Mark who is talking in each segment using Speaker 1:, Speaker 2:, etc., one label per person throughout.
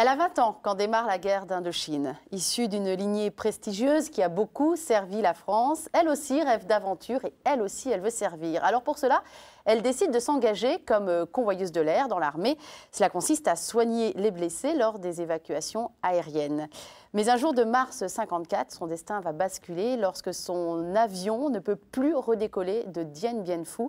Speaker 1: Elle a 20 ans quand démarre la guerre d'Indochine. Issue d'une lignée prestigieuse qui a beaucoup servi la France, elle aussi rêve d'aventure et elle aussi elle veut servir. Alors pour cela, elle décide de s'engager comme euh, convoyeuse de l'air dans l'armée. Cela consiste à soigner les blessés lors des évacuations aériennes. Mais un jour de mars 54, son destin va basculer lorsque son avion ne peut plus redécoller de Dien Bien Phu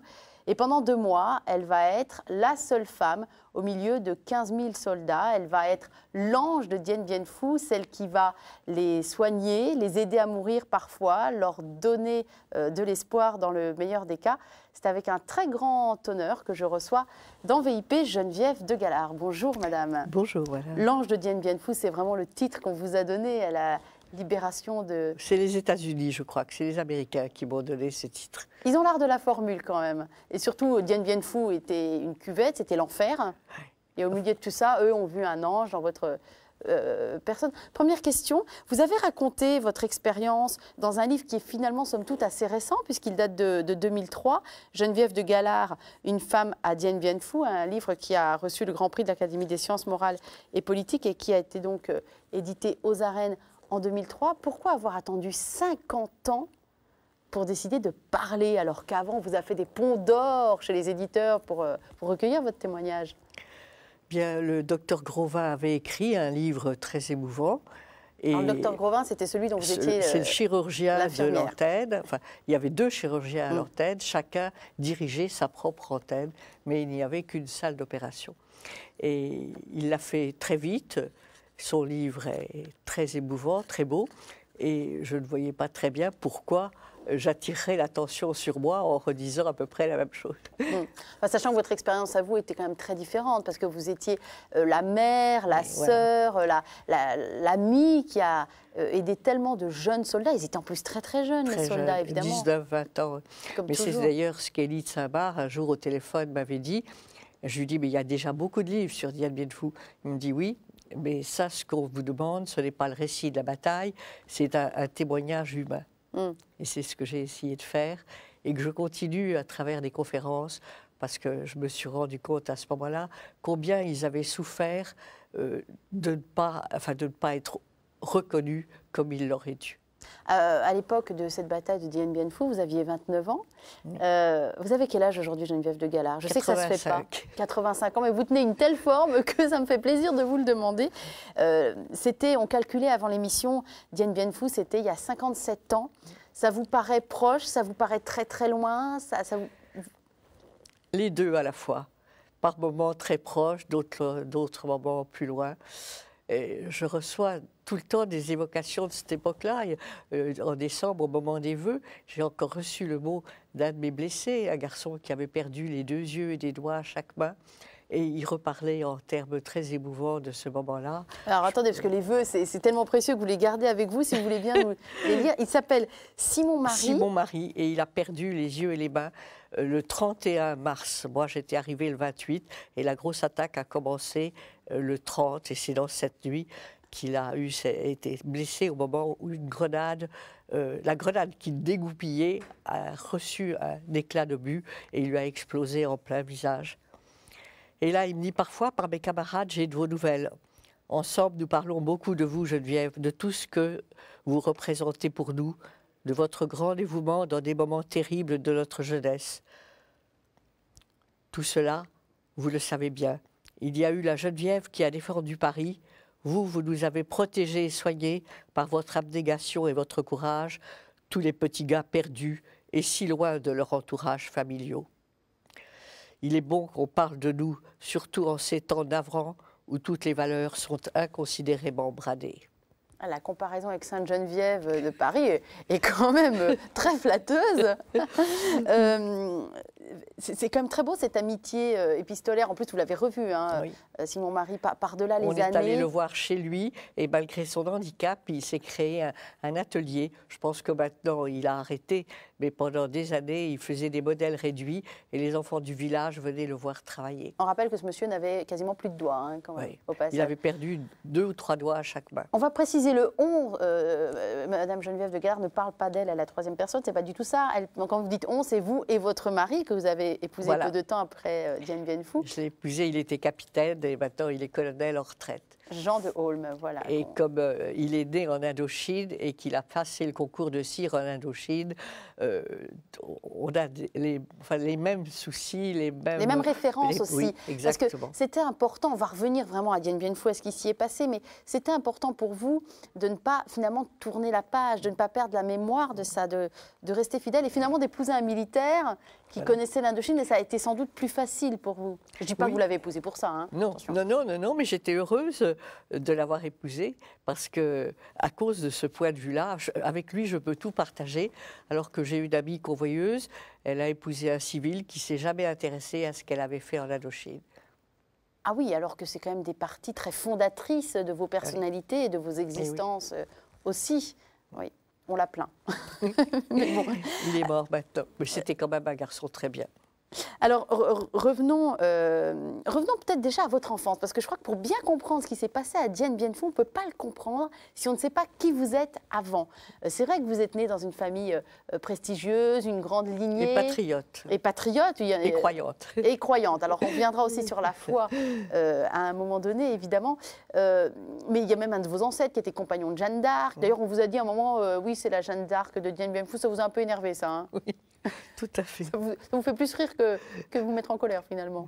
Speaker 1: et pendant deux mois, elle va être la seule femme au milieu de 15 000 soldats. Elle va être l'ange de Dien Bien Phu, celle qui va les soigner, les aider à mourir parfois, leur donner euh, de l'espoir dans le meilleur des cas. C'est avec un très grand honneur que je reçois dans VIP Geneviève de Galard. Bonjour madame. Bonjour. L'ange de Dien Bien Phu, c'est vraiment le titre qu'on vous a donné. Elle a libération de...
Speaker 2: C'est les États-Unis, je crois, que c'est les Américains qui m'ont donné ce titre.
Speaker 1: Ils ont l'art de la formule quand même. Et surtout, Dien Bien Phu était une cuvette, c'était l'enfer. Et au milieu de tout ça, eux ont vu un ange dans votre euh, personne. Première question, vous avez raconté votre expérience dans un livre qui est finalement, somme toute, assez récent, puisqu'il date de, 2003, Geneviève de Galard, Une femme à Dien Bien Phu, un livre qui a reçu le Grand Prix de l'Académie des sciences morales et politiques et qui a été donc euh, édité aux arènes en 2003, pourquoi avoir attendu 50 ans pour décider de parler alors qu'avant on vous a fait des ponts d'or chez les éditeurs pour, euh, recueillir votre témoignage
Speaker 2: Bien, le docteur Grovin avait écrit un livre très émouvant. Et le docteur
Speaker 1: Grovin, c'était celui dont vous étiez. C'est le euh,
Speaker 2: chirurgien de l'antenne. il y avait deux chirurgiens à mm. l'antenne, chacun dirigeait sa propre antenne, mais il n'y avait qu'une salle d'opération. Et il l'a fait très vite. Son livre est très émouvant, très beau, et je ne voyais pas très bien pourquoi j'attirais l'attention sur moi en redisant à peu près la même chose.
Speaker 1: Mm. sachant que votre expérience à vous était quand même très différente, parce que vous étiez euh, la mère, la sœur, euh, l'amie la, qui a euh, aidé tellement de jeunes soldats. Ils étaient en plus très très jeunes, les soldats, jeune, évidemment. 19,
Speaker 2: 20 ans. Mais c'est d'ailleurs ce qu'Élie de saint un jour au téléphone, m'avait dit. Je lui dis, mais il y a déjà beaucoup de livres sur Diane Bienfou, Il me dit, oui, mais ça, ce qu'on vous demande, ce n'est pas le récit de la bataille, c'est un, témoignage humain. Hmm. Et c'est ce que j'ai essayé de faire et que je continue à travers des conférences parce que je me suis rendu compte à ce moment-là combien ils avaient souffert euh, de, pas, enfin, de ne pas être reconnus comme ils l'auraient dû.
Speaker 1: Euh, à l'époque de cette bataille de Dien Bien Phu, vous aviez 29 ans. Euh, vous avez quel âge aujourd'hui, Geneviève de Galard Je sais que ça se fait pas. 85 ans, mais vous tenez une telle forme que ça me fait plaisir de vous le demander. Euh, c'était, on calculait avant l'émission, Dien Bien Phu, c'était il y a 57 ans. Ça vous paraît proche Ça vous paraît très très loin
Speaker 2: Les deux à la fois. Par moments très proches, d'autres moments plus loin je reçois tout le temps des évocations de cette époque-là. Euh, en décembre, au moment des vœux, j'ai encore reçu le mot d'un de mes blessés, un garçon qui avait perdu les deux yeux et des doigts à chaque main. Et il reparlait en termes très émouvants de ce moment-là.
Speaker 1: Alors attendez, parce que les vœux, c'est tellement précieux que vous les gardez avec vous, si vous voulez bien nous les lire. Il s'appelle Simon Marie. Simon
Speaker 2: Marie, et il a perdu les yeux et les mains euh, le 31 mars. Moi, j'étais arrivée le 28, et la grosse attaque a commencé euh, le 30, et c'est dans cette nuit qu'il a été blessé au moment où une grenade, euh, la grenade qu'il dégoupillait, a reçu un éclat de but et il lui a explosé en plein visage. Et là, il me dit parfois, par mes camarades, j'ai de vos nouvelles. Ensemble, nous parlons beaucoup de vous, Geneviève, de tout ce que vous représentez pour nous, de votre grand dévouement dans des moments terribles de notre jeunesse. Tout cela, vous le savez bien il y a eu la Geneviève qui a défendu Paris. Vous, vous nous avez protégés et soignés par votre abnégation et votre courage, tous les petits gars perdus et si loin de leur entourage familiaux. Il est bon qu'on parle de nous, surtout en ces temps navrants où toutes les valeurs sont inconsidérément bradées.
Speaker 1: Ah, la comparaison avec Sainte-Geneviève de Paris est quand même très flatteuse. Euh, c'est quand même très beau cette amitié euh, épistolaire. En plus, vous l'avez revu, hein, euh, si mon mari Simon par, delà les années. On est allé le
Speaker 2: voir chez lui et malgré son handicap, il s'est créé un, atelier. Je pense que maintenant il a arrêté, mais pendant des années, il faisait des modèles réduits et les enfants du village venaient le voir travailler.
Speaker 1: On rappelle que ce monsieur n'avait quasiment plus de doigts hein, quand oui. Il avait
Speaker 2: perdu deux ou trois doigts à chaque main. On
Speaker 1: va préciser le on. Euh, Madame Geneviève de Gallard ne parle pas d'elle à la troisième personne. C'est pas du tout ça. quand vous dites on, c'est vous et votre mari que vous avez épousé peu de temps après euh, Dien Bien Phu. Je l'ai
Speaker 2: épousé, il était capitaine et maintenant il est colonel en retraite.
Speaker 1: Jean de Holm, voilà.
Speaker 2: Et comme euh, il est né en Indochine et qu'il a passé le concours de cire en Indochine, euh, on a les, mêmes soucis, les mêmes... Les mêmes références aussi. exactement. Parce que
Speaker 1: c'était important, on va revenir vraiment à Dien Bien Phu, à ce qui s'y est passé, mais c'était important pour vous de ne pas finalement tourner la page, de ne pas perdre la mémoire de ça, de, de rester fidèle et finalement d'épouser un militaire qui connaissait l'Indochine et ça a été sans doute plus facile pour vous. Je ne dis pas que vous l'avez épousée pour ça. Hein,
Speaker 2: non, non, non, non, mais j'étais heureuse euh, de l'avoir épousée parce que, à cause de ce point de vue-là, avec lui, je peux tout partager. Alors que j'ai eu d'amis convoyeuse, elle a épousé un civil qui s'est jamais intéressé à ce qu'elle avait fait en Indochine.
Speaker 1: Ah oui, alors que c'est quand même des parties très fondatrices de vos ah personnalités et de vos eh existences euh, aussi. Oui on la plaint.
Speaker 2: Il est mort maintenant. Bah, Mais c'était quand même un garçon très bien.
Speaker 1: Alors revenons, euh, revenons peut-être déjà à votre enfance, parce que je crois que pour bien comprendre ce qui s'est passé à Diane Bienfou, on ne peut pas le comprendre si on ne sait pas qui vous êtes avant. Euh, c'est vrai que vous êtes né dans une famille euh, prestigieuse, une grande lignée. Et patriote. Et patriote. Et croyante. Et croyante. Alors on reviendra aussi sur la foi à un moment donné, évidemment. mais il y a même un de vos ancêtres qui était compagnon de Jeanne d'Arc. Mm. D'ailleurs, on vous a dit à un moment, oui, c'est la Jeanne d'Arc de Diane Bienfou, ça vous a un peu énervé ça. Hein oui. Tout à fait. Ça vous, fait plus rire que, que vous mettre en colère finalement.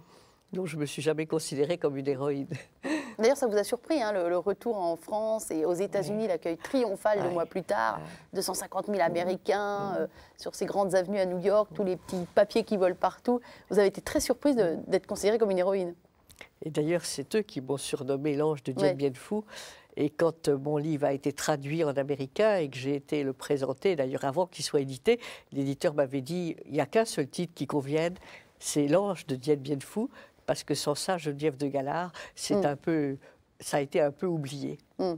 Speaker 2: Non, je ne me suis jamais considérée comme une héroïne.
Speaker 1: D'ailleurs, ça vous a surpris, hein, le, retour en France et aux États-Unis, l'accueil triomphal deux ah mois plus tard, 250 ah 000 Américains mmh. euh, sur ces grandes avenues à New York, tous les petits papiers qui volent partout. Vous avez été très surprise d'être considérée comme une héroïne.
Speaker 2: Et d'ailleurs, c'est eux qui m'ont surnommé l'ange de Diane Bien et quand euh, mon livre a été traduit en américain et que j'ai été le présenter, d'ailleurs avant qu'il soit édité, l'éditeur m'avait dit il n'y a qu'un seul titre qui convienne, c'est L'Ange de Dien Bienfou, parce que sans ça, Geneviève de Galard, c'est mm. un peu, ça a été un peu oublié.
Speaker 1: Mm.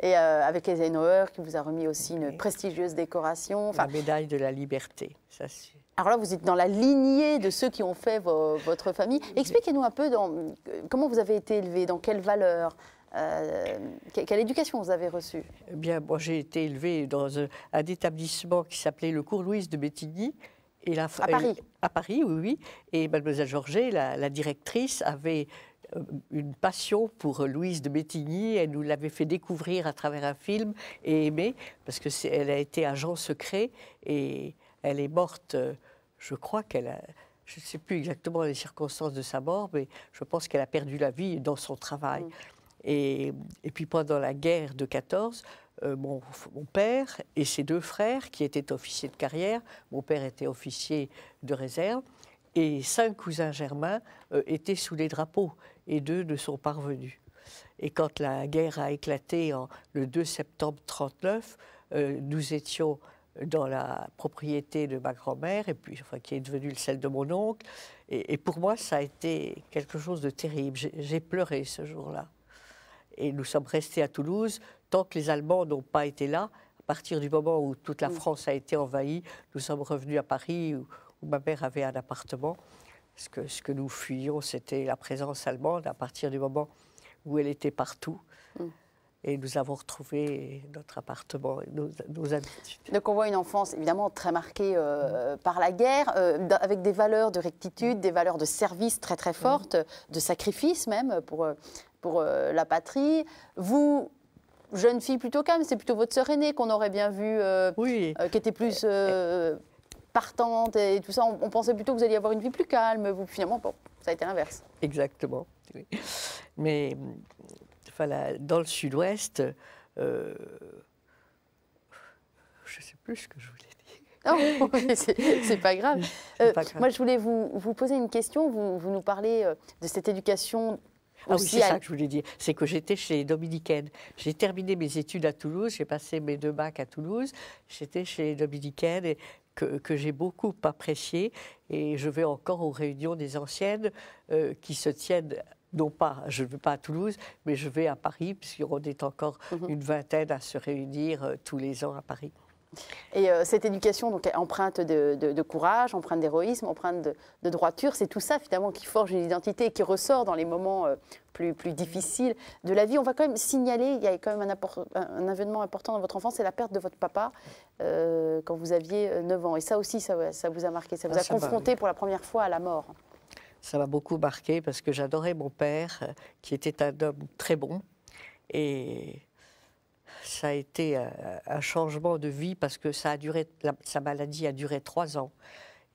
Speaker 1: Et euh, avec Eisenhower, qui vous a remis aussi une prestigieuse décoration.
Speaker 2: La médaille de la liberté, ça c'est.
Speaker 1: Alors là, vous êtes dans la lignée de ceux qui ont fait votre famille. Expliquez-nous un peu dans, euh, comment vous avez été élevé, dans quelles valeurs, euh, quelle éducation vous avez reçue
Speaker 2: eh Bien, moi, j'ai été élevée dans un établissement qui s'appelait le Cours Louise de Bettigny. Et à Paris euh, À Paris, oui, oui. Et mademoiselle Georget, la, directrice, avait euh, une passion pour Louise de Bettigny. Elle nous l'avait fait découvrir à travers un film et aimer, parce qu'elle a été agent secret et elle est morte, je crois qu'elle a. Je ne sais plus exactement les circonstances de sa mort, mais je pense qu'elle a perdu la vie dans son travail. Mmh. Et, et puis pendant la guerre de 14, euh, mon, père et ses deux frères, qui étaient officiers de carrière, mon père était officier de réserve, et cinq cousins germains euh, étaient sous les drapeaux, et deux ne sont parvenus. Et quand la guerre a éclaté le 2 septembre 1939, euh, nous étions dans la propriété de ma grand-mère, et puis qui est devenue celle de mon oncle. et, pour moi, ça a été quelque chose de terrible. J'ai pleuré ce jour-là. Et nous sommes restés à Toulouse tant que les Allemands n'ont pas été là. À partir du moment où toute la mm. France a été envahie, nous sommes revenus à Paris où, ma mère avait un appartement. Ce que, ce que nous fuyions, c'était la présence allemande à partir du moment où elle était partout. Mm. Et nous avons retrouvé notre appartement et nos, nos, habitudes.
Speaker 1: Donc on voit une enfance évidemment très marquée euh, par la guerre, euh, avec des valeurs de rectitude, des valeurs de service très très mm. fortes, de sacrifice même pour euh, pour euh, la patrie. Vous, jeune fille plutôt calme, c'est plutôt votre sœur aînée qu'on aurait bien vu, euh, oui. Euh, qui était plus partante et tout ça. On, pensait plutôt que vous alliez avoir une vie plus calme.
Speaker 2: Vous, finalement, bon, ça a été l'inverse. Exactement. Oui. Mais enfin, dans le sud-ouest, je ne sais plus ce que je voulais dire. Non, c'est pas grave. pas grave. Moi, je voulais vous, poser
Speaker 1: une question. Vous, nous parlez de cette éducation
Speaker 2: ah c'est ça que je voulais dire. C'est que j'étais chez les Dominicaines. J'ai terminé mes études à Toulouse, j'ai passé mes deux bacs à Toulouse. J'étais chez les Dominicaines et que, j'ai beaucoup apprécié. Et je vais encore aux réunions des anciennes euh, qui se tiennent non pas, je ne vais pas à Toulouse, mais je vais à Paris, puisqu'on est encore mhm. une vingtaine à se réunir euh, tous les ans à Paris.
Speaker 1: Et euh, cette éducation, donc empreinte de, courage, empreinte d'héroïsme, empreinte de, droiture, c'est tout ça finalement qui forge une identité et qui ressort dans les moments euh, plus, plus difficiles de la vie. On va quand même signaler, il y a quand même un, événement un important dans votre enfance, c'est la perte de votre papa euh, quand vous aviez 9 ans. Et ça aussi, ça, vous a marqué, ça vous ah, a confronté pour la première fois à la mort.
Speaker 2: Ça m'a beaucoup marqué parce que j'adorais mon père, qui était un homme très bon. Et ça a été euh, un, changement de vie parce que ça a duré, sa maladie a duré trois ans.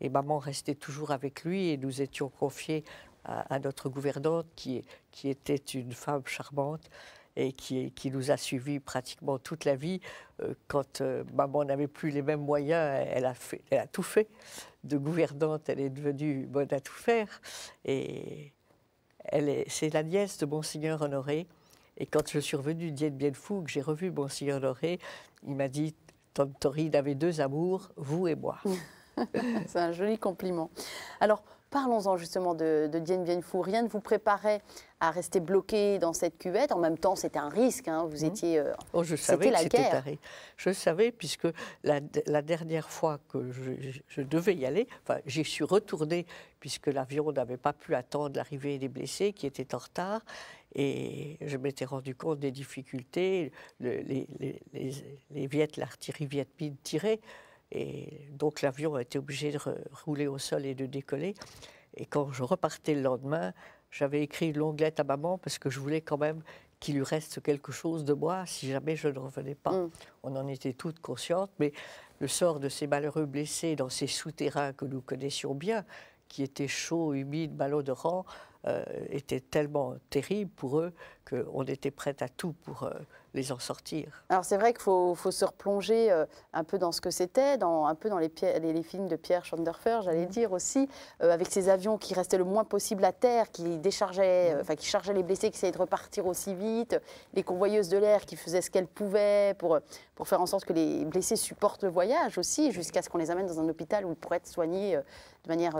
Speaker 2: Et maman restait toujours avec lui et nous étions confiés à, notre gouvernante qui, qui était une femme charmante et qui, qui, nous a suivis pratiquement toute la vie. Euh, quand euh, maman n'avait plus les mêmes moyens, elle a, fait, elle a tout fait. De gouvernante, elle est devenue bonne à tout faire. Et c'est la nièce de Monseigneur Honoré et quand je suis revenue de Bien Phu, que j'ai revu Monsieur Loré, il m'a dit Tom Torin avait deux amours, vous et moi.
Speaker 1: C'est un joli compliment. Alors, Parlons-en justement de, de, Dien Bien Phu. Rien ne vous préparait à rester bloqué dans cette cuvette. En même temps, c'était un risque. Hein. Vous mmh. étiez. Euh, oh, je savais la
Speaker 2: Je savais, puisque la, dernière fois que je, devais y aller, enfin, j'y suis retournée, puisque l'avion n'avait pas pu attendre l'arrivée des blessés qui étaient en retard. Et je m'étais rendu compte des difficultés. les, Viettes, l'artillerie vietnamienne tirait. Et donc l'avion a été obligé de rouler au sol et de décoller. Et quand je repartais le lendemain, j'avais écrit une longue lettre à maman parce que je voulais quand même qu'il lui reste quelque chose de moi si jamais je ne revenais pas. Mm. On en était toutes conscientes, mais le sort de ces malheureux blessés dans ces souterrains que nous connaissions bien, qui étaient chauds, humides, malodorants, euh, était tellement terrible pour eux qu'on était prête à tout pour euh, les en sortir.
Speaker 1: Alors c'est vrai qu'il faut, se replonger euh, un peu dans ce que c'était, un peu dans les, films de Pierre Schanderfer, j'allais mm. dire aussi, euh, avec ces avions qui restaient le moins possible à terre, qui déchargeaient, mm. enfin qui chargeaient les blessés, qui essayaient de repartir aussi vite, les convoyeuses de l'air qui faisaient ce qu'elles pouvaient pour, pour faire en sorte que les blessés supportent le voyage aussi, jusqu'à ce qu'on les amène dans un hôpital où ils pourraient être soignés de manière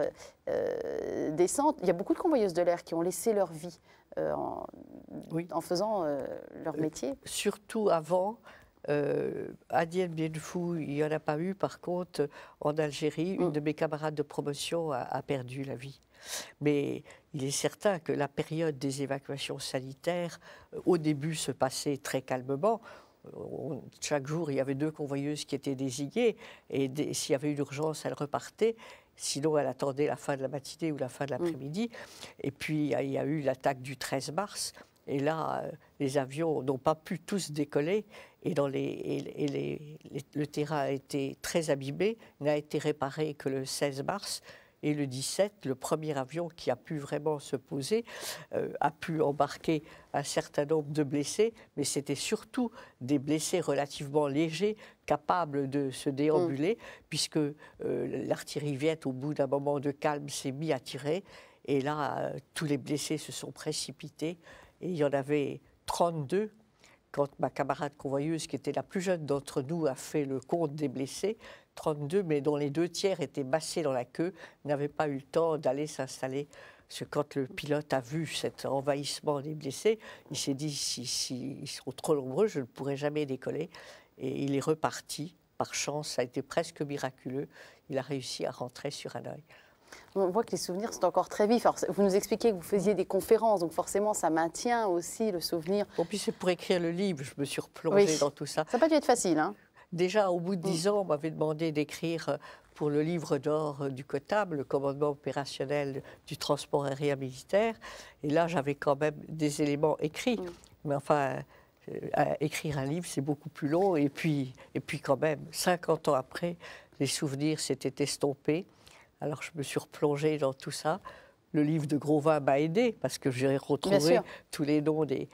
Speaker 1: décente. Il y a beaucoup de convoyeuses de l'air qui ont laissé leur vie euh, en, en, faisant euh,
Speaker 2: leur euh, métier. surtout avant. à Dien Bien il n'y en a pas eu. Par contre, en Algérie, une mm. de mes camarades de promotion a, perdu la vie. Mais il est certain que la période des évacuations sanitaires, au début, se passait très calmement. chaque jour, il y avait deux convoyeuses qui étaient désignées, et s'il y avait une urgence, elles repartaient. Sinon, elle attendait la fin de la matinée ou la fin de mm. l'après-midi. Et puis, il y a eu l'attaque du 13 mars. Et là, euh, les avions n'ont pas pu tous décoller. Et, le terrain a été très abîmé, n'a été réparé que le 16 mars. Et le 17, le premier avion qui a pu vraiment se poser euh, a pu embarquer un certain nombre de blessés, mais c'était surtout des blessés relativement légers, capables de se déambuler, mm. puisque euh, l'artillerie viette, au bout d'un moment de calme, s'est mis à tirer. Et là, euh, tous les blessés se sont précipités. Et il y en avait 32 quand ma camarade convoyeuse, qui était la plus jeune d'entre nous, a fait le compte des blessés, 32, mais dont les deux tiers étaient massés dans la queue, n'avaient pas eu le temps d'aller s'installer. Parce que quand le pilote a vu cet envahissement des blessés, il s'est dit s'ils si, sont trop nombreux, je ne pourrai jamais décoller. Et il est reparti. Par chance, ça a été presque miraculeux. Il a réussi à rentrer sur un oeil.
Speaker 1: On voit que les souvenirs sont encore très vifs. vous nous expliquez que vous faisiez des conférences, donc forcément, ça maintient aussi le souvenir. En plus, c'est
Speaker 2: pour écrire le livre, je me suis replongée dans tout
Speaker 1: ça. Ça n'a pas dû être facile. Hein
Speaker 2: Déjà, au bout de dix mm. ans, on m'avait demandé d'écrire euh, pour le livre d'or euh, du Cotable, le commandement opérationnel du transport aérien militaire. Et là, j'avais quand même des éléments écrits. Mm. Mais enfin, euh, écrire un livre, c'est beaucoup plus long. Et puis, et puis quand même, 50 ans après, les souvenirs s'étaient estompés. Alors je me suis replongée dans tout ça. Le livre de Grosvin m'a aidé parce que j'ai retrouvé tous les noms des,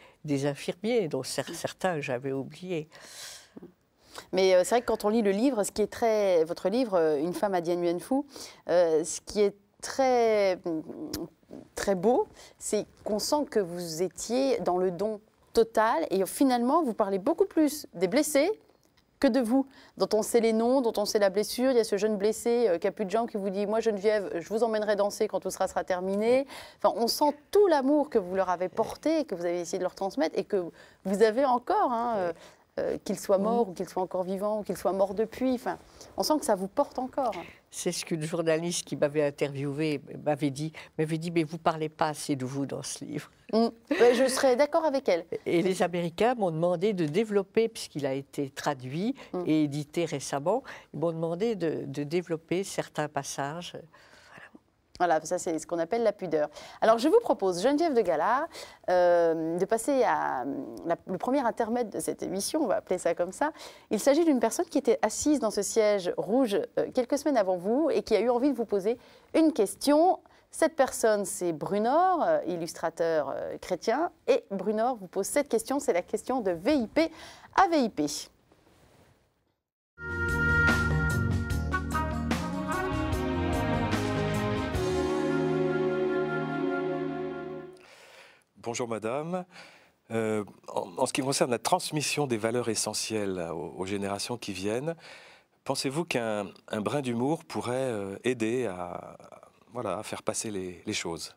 Speaker 2: infirmiers, dont certains j'avais oubliés. Mais euh, c'est vrai que quand on lit le livre, ce qui est
Speaker 1: très, votre livre, euh, Une femme à Dien Nguyen euh, ce qui est très, mm, très beau, c'est qu'on sent que vous étiez dans le don total et finalement vous parlez beaucoup plus des blessés que de vous, dont on sait les noms, dont on sait la blessure. Il y a ce jeune blessé euh, qui a plus de gens qui vous dit Moi, Geneviève, je vous emmènerai danser quand tout sera, sera terminé. Enfin, on sent tout l'amour que vous leur avez porté, que vous avez essayé de leur transmettre et que vous avez encore, hein, euh, euh, qu'ils soient morts ou qu'il soit encore vivants ou qu'il soient morts depuis. Enfin,
Speaker 2: on sent que ça vous porte encore c'est ce qu'une journaliste qui m'avait interviewé m'avait dit. M'avait dit, mais vous parlez pas assez de vous dans ce livre.
Speaker 1: Mm. je serais d'accord avec elle.
Speaker 2: Et les Américains m'ont demandé de développer, puisqu'il a été traduit mm. et édité récemment, ils m'ont demandé de développer certains passages.
Speaker 1: Voilà, ça c'est ce qu'on appelle la pudeur. Alors je vous propose, Geneviève de Gala, euh, de passer à mm, le premier intermède de cette émission, on va appeler ça comme ça. Il s'agit d'une personne qui était assise dans ce siège rouge euh, quelques semaines avant vous et qui a eu envie de vous poser une question. Cette personne, c'est Brunor, euh, illustrateur chrétien, et Brunor vous pose cette question, c'est la question de VIP à VIP. Bonjour madame. Euh, en, ce qui concerne la transmission des valeurs essentielles aux, générations qui viennent, pensez-vous qu'un brin d'humour pourrait euh, aider à, voilà, faire passer les, choses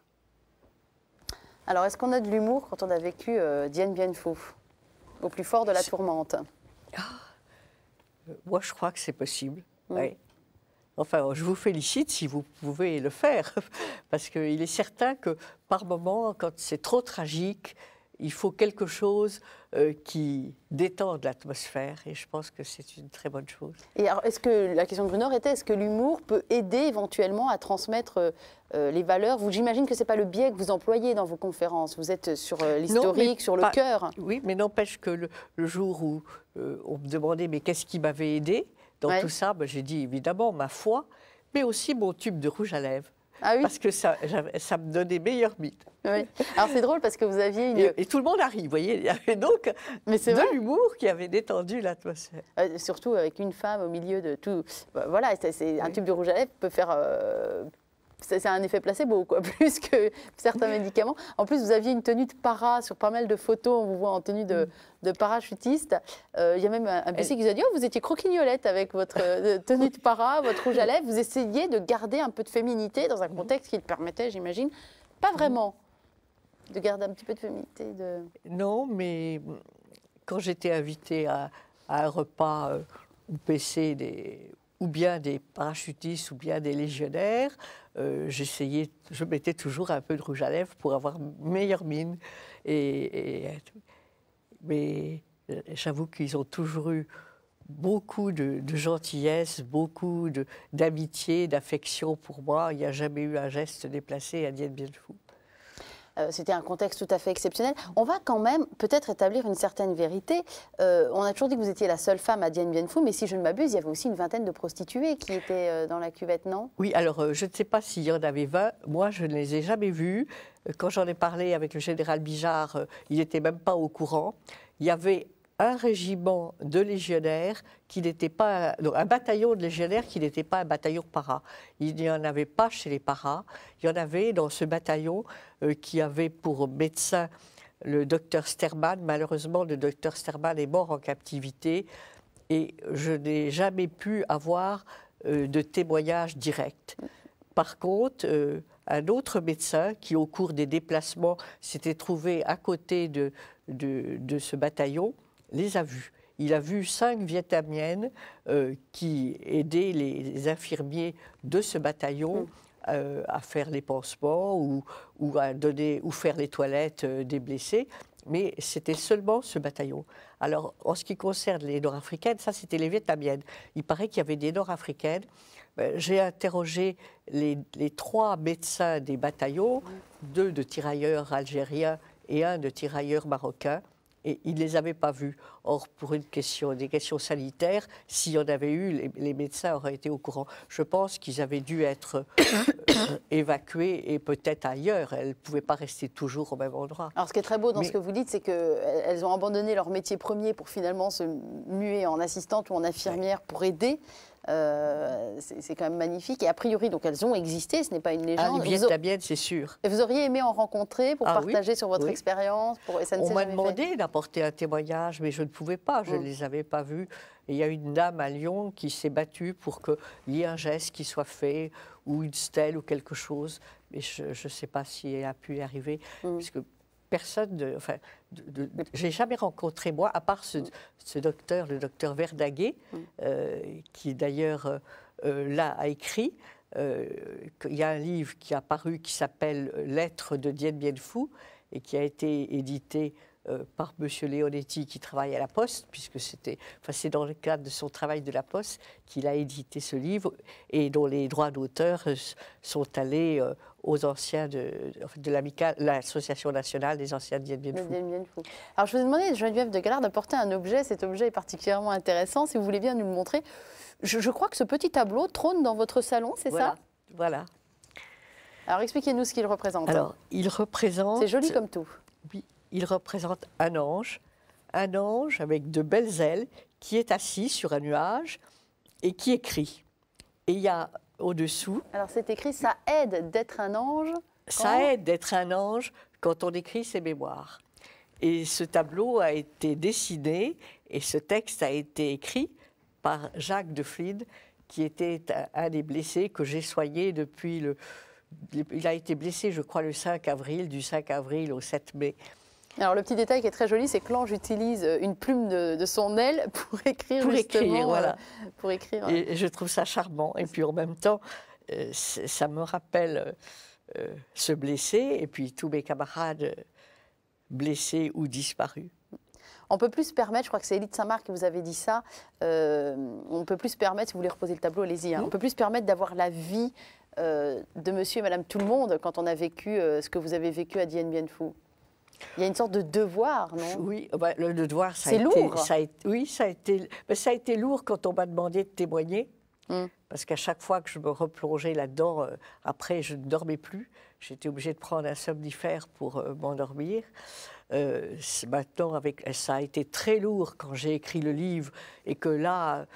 Speaker 1: Alors, est-ce qu'on a de l'humour quand on a vécu euh, Diane Dien Bien au plus fort de la tourmente ah,
Speaker 2: Moi, je crois que c'est possible. Mm. Oui. Enfin, je vous félicite si vous pouvez le faire, parce qu'il est certain que par moment, quand c'est trop tragique, il faut quelque chose euh, qui détende l'atmosphère et je pense que c'est une très bonne chose.
Speaker 1: Et alors, est-ce que la question de Bruno était est-ce que l'humour peut aider éventuellement à transmettre euh, euh, les valeurs Vous, j'imagine que c'est pas le biais que vous employez dans vos conférences. Vous êtes sur l'historique, sur le cœur.
Speaker 2: Oui, mais n'empêche que le, jour où on me demandait mais qu'est-ce qui m'avait aidé, dans tout ça, ben, j'ai dit évidemment ma foi, mais aussi mon tube de rouge à lèvres. Ah parce que ça, ça me donnait meilleur mythe. – Oui. Alors c'est drôle
Speaker 1: parce que vous aviez une.
Speaker 2: Et, tout le monde arrive, vous voyez. Il y avait donc Mais de l'humour qui avait détendu l'atmosphère. Euh, surtout avec une femme au milieu de tout.
Speaker 1: Bah, voilà, c'est, un tube de rouge à lèvres peut faire. Euh, c'est un effet placebo, quoi, plus que certains médicaments. En plus, vous aviez une tenue de para sur pas mal de photos, on vous voit en tenue de, mm. parachutiste. Euh, il y a même un, PC qui vous a dit oh, vous étiez croquignolette avec votre euh, tenue de para, votre rouge à lèvres. Vous essayiez de garder un peu de féminité dans un contexte qui le permettait, j'imagine. Pas mm. vraiment de garder un petit peu de féminité. De...
Speaker 2: Non, mais mm, quand j'étais invitée à, un repas au euh, PC des ou bien des parachutistes ou bien des légionnaires, euh, j'essayais, je mettais toujours un peu de rouge à lèvres pour avoir meilleure mine. Et, mais euh, j'avoue qu'ils ont toujours eu beaucoup de, gentillesse, beaucoup d'amitié, d'affection pour moi. Il n'y a jamais eu un geste déplacé à Dien Bien Phu.
Speaker 1: Euh, c'était un contexte tout à fait exceptionnel. On va quand même peut-être établir une certaine vérité. Euh, on a toujours dit que vous étiez la seule femme à Dien Bien Phu, mais si je ne m'abuse, il y avait aussi une vingtaine de prostituées qui étaient euh, dans la cuvette, non
Speaker 2: Oui, alors je ne sais pas s'il y en avait 20. Moi, je ne les ai jamais vues. Quand j'en ai parlé avec le général Bijard, il n'était même pas au courant. Il y avait un régiment de légionnaires qui n'était pas. un bataillon de légionnaires qui n'était pas un bataillon para. Il n'y en avait pas chez les paras. Il y en avait dans ce bataillon euh, qui avait pour médecin le docteur Sterman. Malheureusement, le docteur Sterman est mort en captivité et je n'ai jamais pu avoir euh, de témoignage direct. Par contre, euh, un autre médecin qui, au cours des déplacements, s'était trouvé à côté de ce bataillon, les a vus. Il a vu cinq Vietnamiennes euh, qui aidaient les, infirmiers de ce bataillon. Mm. Euh, à faire les pansements ou, à donner ou faire les toilettes euh, des blessés, mais c'était seulement ce bataillon. Alors, en ce qui concerne les Nord-Africaines, ça c'était les Vietnamiennes. Il paraît qu'il y avait des Nord-Africaines. J'ai interrogé les, trois médecins des bataillons, mm. deux de tirailleurs algériens et un de tirailleurs marocains et ils ne les avaient pas vus. Or, pour une question, des questions sanitaires, s'il y en avait eu, les, médecins auraient été au courant. Je pense qu'ils avaient dû être évacués et peut-être ailleurs. Elles ne pouvaient pas rester toujours au même endroit.
Speaker 1: Alors, ce qui est très beau dans ce que vous dites, c'est qu'elles ont abandonné leur métier premier pour finalement se muer en assistante ou en infirmière pour aider. Euh, c'est quand même magnifique. Et a priori, donc elles ont existé, ce n'est pas une ah, légende. Ah, c'est sûr. Et vous auriez aimé en rencontrer pour ah partager sur votre expérience pour... On m'a demandé
Speaker 2: d'apporter un témoignage, mais je ne pouvais pas, je ne mm. les avais pas vus. il y a une dame à Lyon qui s'est battue pour qu'il y ait un geste qui soit fait, ou une stèle, ou quelque chose. Mais je ne sais pas si elle a pu y arriver, mm. parce que personne, enfin, j'ai jamais rencontré moi, à part ce, mm. docteur, le docteur Verdaguet, mm. euh, qui d'ailleurs euh, euh, là a écrit. il y a un livre qui a paru qui s'appelle Lettres de Dien Bien Phu et qui a été édité euh, par M. Leonetti qui travaille à la Poste, puisque c'était, enfin, c'est dans le cadre de son travail de la Poste qu'il a édité ce livre et dont les droits d'auteur sont allés euh, aux anciens de, de l'Association nationale des anciens Dien Bien Phu.
Speaker 1: Alors je vous ai demandé, Geneviève de Galard, d'apporter un objet. Cet objet est particulièrement intéressant. Si vous voulez bien nous le montrer. Je, crois que ce petit tableau trône dans votre salon, c'est ça Voilà. Alors expliquez-nous ce qu'il représente. Alors,
Speaker 2: il représente. C'est joli comme tout. Oui, il représente un ange, un ange avec de belles ailes qui est assis sur un nuage et qui écrit. Et il y a au-dessous. Alors c'est écrit, ça aide d'être un ange. Ça aide d'être un ange quand on écrit ses mémoires. Et ce tableau a été dessiné et ce texte a été écrit par Jacques de Flide, qui était un des blessés que j'ai soigné depuis le. Il a été blessé, je crois, le 5 avril, du 5 avril au 7 mai
Speaker 1: alors le petit détail qui est très joli, c'est que l'ange utilise euh, une plume de, son aile pour écrire pour Écrire, euh, voilà. pour écrire. Et je
Speaker 2: trouve ça charmant. Et puis en même temps, euh, ça me rappelle ce blessé, et puis tous mes camarades blessés ou disparus.
Speaker 1: On peut plus se permettre, je crois que c'est Élite Saint-Marc qui vous avait dit ça, on peut plus se permettre, si vous voulez reposer le tableau, allez-y, hein, mmh. on peut plus se permettre d'avoir la vie de monsieur et madame tout le monde quand on a vécu
Speaker 2: ce que vous avez vécu à Dien Bien Phu. Il y a une sorte de devoir, non Oui, le devoir, ça a été... C'est lourd ça a, Oui, ça a, été, ça a été lourd quand on m'a demandé de témoigner, hmm. parce qu'à chaque fois que je me replongeais là-dedans, euh, après, je ne dormais plus. J'étais obligée de prendre un somnifère pour euh, m'endormir. Euh, maintenant, avec, ça a été très lourd quand j'ai écrit le livre et que là,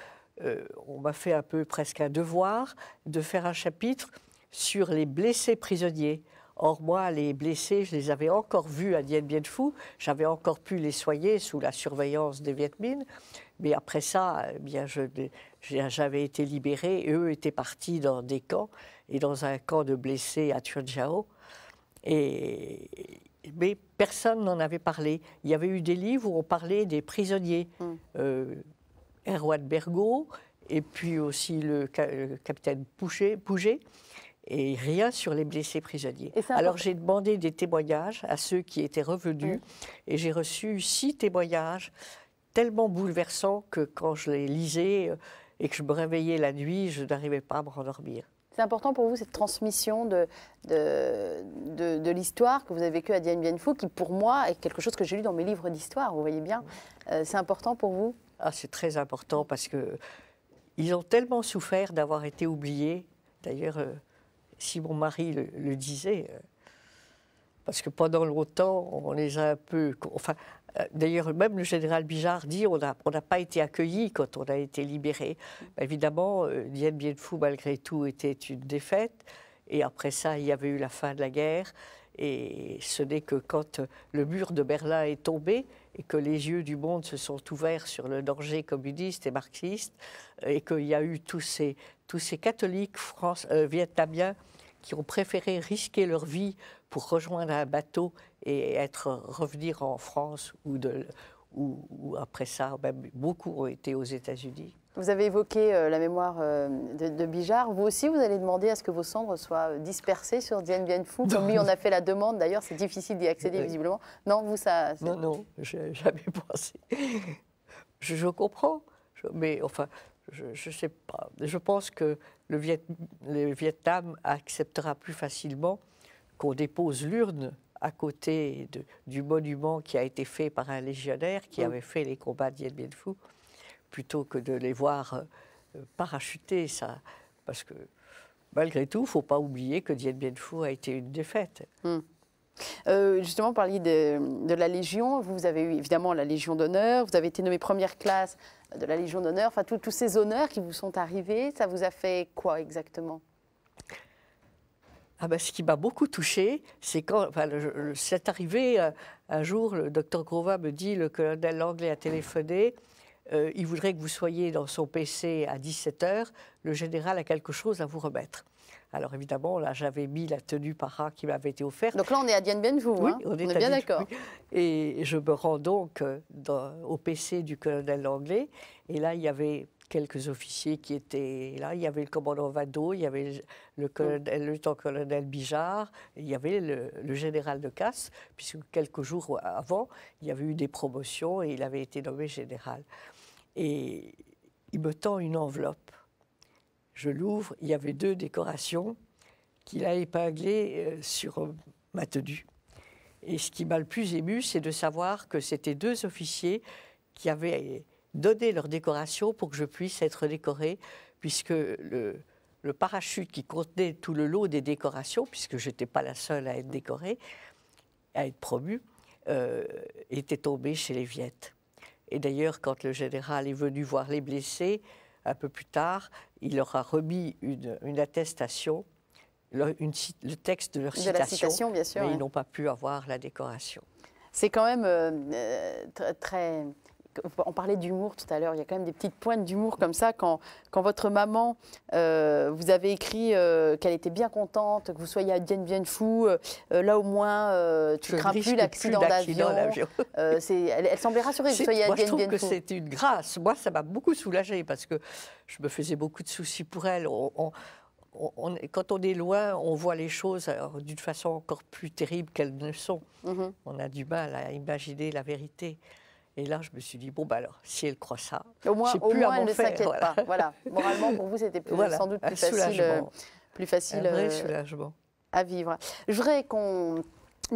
Speaker 2: on m'a fait un peu presque un devoir de faire un chapitre sur les blessés prisonniers Or, moi, les blessés, je les avais encore vus à Dien Bien Phu. J'avais encore pu les soigner sous la surveillance des Viet Minh. Mais après ça, eh bien, j'avais été libéré, eux étaient partis dans des camps et dans un camp de blessés à Giao, Et mais personne n'en avait parlé. Il y avait eu des livres où on parlait des prisonniers. Mm. Euh, Erwan Bergot, et puis aussi le, capitaine Pouget et rien sur les blessés prisonniers. Alors j'ai demandé des témoignages à ceux qui étaient revenus mm. et j'ai reçu six témoignages tellement bouleversants que quand je les lisais euh, et que je me réveillais la nuit, je n'arrivais pas à me rendormir.
Speaker 1: C'est important pour vous cette transmission de, de, l'histoire que vous avez vécue à Diane Bien qui pour moi est quelque chose que j'ai lu dans mes livres d'histoire, vous voyez bien. Euh, c'est important pour vous
Speaker 2: ah, C'est très important parce que ils ont tellement souffert d'avoir été oubliés. D'ailleurs, euh, si mon mari le, disait, euh, parce que pendant longtemps, on les a un peu. Enfin, euh, D'ailleurs, même le général Bijard dit on n'a pas été accueilli quand on a été libéré. Évidemment, euh, Dien Bien Phu, malgré tout, était une défaite. Et après ça, il y avait eu la fin de la guerre. Et ce n'est que quand le mur de Berlin est tombé et que les yeux du monde se sont ouverts sur le danger communiste et marxiste, et qu'il y a eu tous ces, tous ces catholiques France, vietnamiens qui ont préféré risquer leur vie pour rejoindre un bateau et être, revenir en France ou, de, ou, après ça, beaucoup ont été aux États-Unis.
Speaker 1: Vous avez évoqué euh, la mémoire euh, de, Bijar, Vous aussi, vous allez demander à ce que vos cendres soient euh, dispersées sur Dien Bien Phu. Comme lui, on a fait la demande. D'ailleurs, c'est difficile d'y accéder, visiblement. Non, vous, ça. Non,
Speaker 2: non, je jamais pensé. je, comprends. mais enfin, je ne sais pas. Je pense que le, Vietnam acceptera plus facilement qu'on dépose l'urne à côté du monument qui a été fait par un légionnaire qui mm. avait fait les combats d'Ien Bien Phu, plutôt que de les voir euh, parachuter ça. Parce que malgré tout, il ne faut pas oublier que Dien Bien Phu a été une défaite.
Speaker 1: Mm. Euh, justement, vous de, la Légion. Vous avez eu évidemment la Légion d'honneur. Vous avez été nommé première classe de la Légion d'honneur. Enfin, tous ces honneurs qui vous sont arrivés, ça vous a fait quoi exactement
Speaker 2: ah ben, ce qui m'a beaucoup touché, c'est quand enfin, c'est arrivé euh, un jour, le docteur Grova me dit, le colonel Langlais a téléphoné. Euh, il voudrait que vous soyez dans son PC à 17h, le général a quelque chose à vous remettre. Alors évidemment, là, j'avais mis la tenue para qui m'avait été offerte. Donc là, on est à Dien Bien Phu. Oui, hein. on, est, bien d'accord. Et je me rends donc euh, au PC du colonel anglais. Et là, il y avait quelques officiers qui étaient là. Il y avait le commandant Vado, il y avait le mm. lieutenant-colonel Bijard, il y avait le, général de Casse, puisque quelques jours avant, il y avait eu des promotions et il avait été nommé général. Et il me tend une enveloppe. Je l'ouvre, il y avait deux décorations qu'il a épinglées euh, sur ma tenue. Et ce qui m'a le plus ému, c'est de savoir que c'était deux officiers qui avaient donner leur décoration pour que je puisse être décorée, puisque le, le parachute qui contenait tout le lot des décorations, puisque je n'étais pas la seule à être décorée, à être promue, euh, était tombé chez les Viettes. Et d'ailleurs, quand le général est venu voir les blessés, un peu plus tard, il leur a remis une, attestation, le, une, le, texte de leur citation, bien sûr, mais ils n'ont pas pu avoir la décoration.
Speaker 1: C'est quand même euh, euh, très on parlait d'humour tout à l'heure, il y a quand même des petites pointes d'humour comme ça. Quand, votre maman, euh, vous avait écrit euh, qu'elle était bien contente, que vous soyez à Dien Bien Phu, là au moins, euh, tu ne crains plus l'accident d'avion. elle, semblait rassurée que vous soyez à Bien Je trouve que c'était
Speaker 2: une grâce. Moi, ça m'a beaucoup soulagée parce que je me faisais beaucoup de soucis pour elle. quand on est loin, on voit les choses d'une façon encore plus terrible qu'elles ne sont. Mhm. On a du mal à imaginer la vérité. Et là, je me suis dit, bon, bah alors, si elle croit ça, au moins, au plus moins elle ne s'inquiète voilà. pas. Voilà. Moralement,
Speaker 1: pour vous, c'était sans doute plus facile, euh, plus facile euh, à vivre. Je voudrais qu'on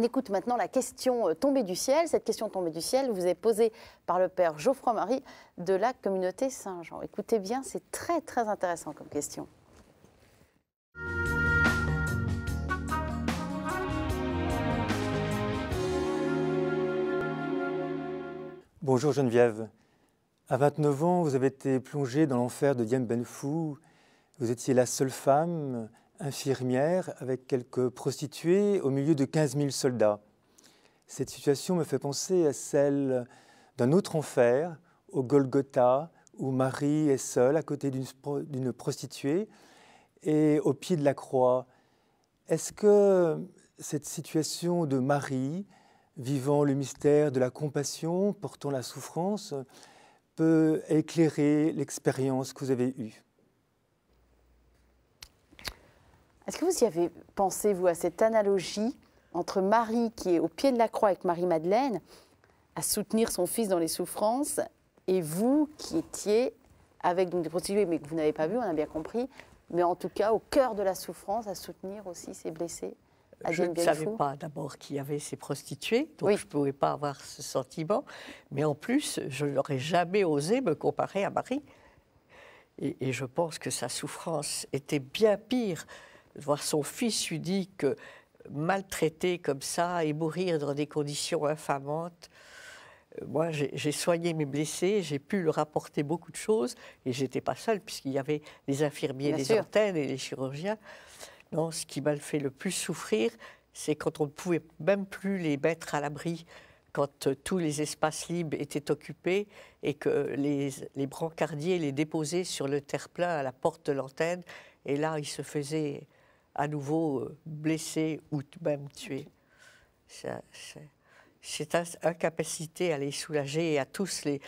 Speaker 1: écoute maintenant la question euh, tombée du ciel. Cette question tombée du ciel vous est posée par le père Geoffroy-Marie de la communauté Saint-Jean. Écoutez bien, c'est très, très intéressant comme question.
Speaker 2: Bonjour Geneviève. À 29 ans, vous avez été plongée dans l'enfer de Dien Ben Vous étiez la seule femme infirmière avec quelques prostituées au milieu de 15 000 soldats. Cette situation me fait penser à celle d'un autre enfer, au Golgotha, où Marie est seule à côté d'une prostituée et au pied de la croix. Est-ce que cette situation de Marie, vivant le mystère de la compassion, portant la souffrance, peut éclairer l'expérience que vous avez eue.
Speaker 1: Est-ce que vous y avez pensé, vous, à cette analogie entre Marie qui est au pied de la croix avec Marie-Madeleine, à soutenir son fils dans les souffrances, et vous qui étiez avec des prostituées, mais que vous n'avez pas vu, on a bien compris, mais en tout cas au cœur de la souffrance, à soutenir aussi ses blessés je ne savais
Speaker 2: pas d'abord qu'il y avait ces prostituées, donc je ne pouvais pas avoir ce sentiment. Mais en plus, je n'aurais jamais osé me comparer à Marie. Et, je pense que sa souffrance était bien pire. Voir son fils unique maltraité comme ça et mourir dans des conditions infamantes. Euh, moi, j'ai soigné mes blessés, j'ai pu leur apporter beaucoup de choses, et j'étais pas seule, puisqu'il y avait les infirmiers, des les antennes et les chirurgiens. Non, ce qui m'a fait le plus souffrir, c'est quand on ne pouvait même plus les mettre à l'abri, quand euh, tous les espaces libres étaient occupés et que les, brancardiers les déposaient sur le terre-plein à la porte de l'antenne. Et là, ils se faisaient à nouveau euh, blessés ou même tués. Cette incapacité à les soulager et à tous les,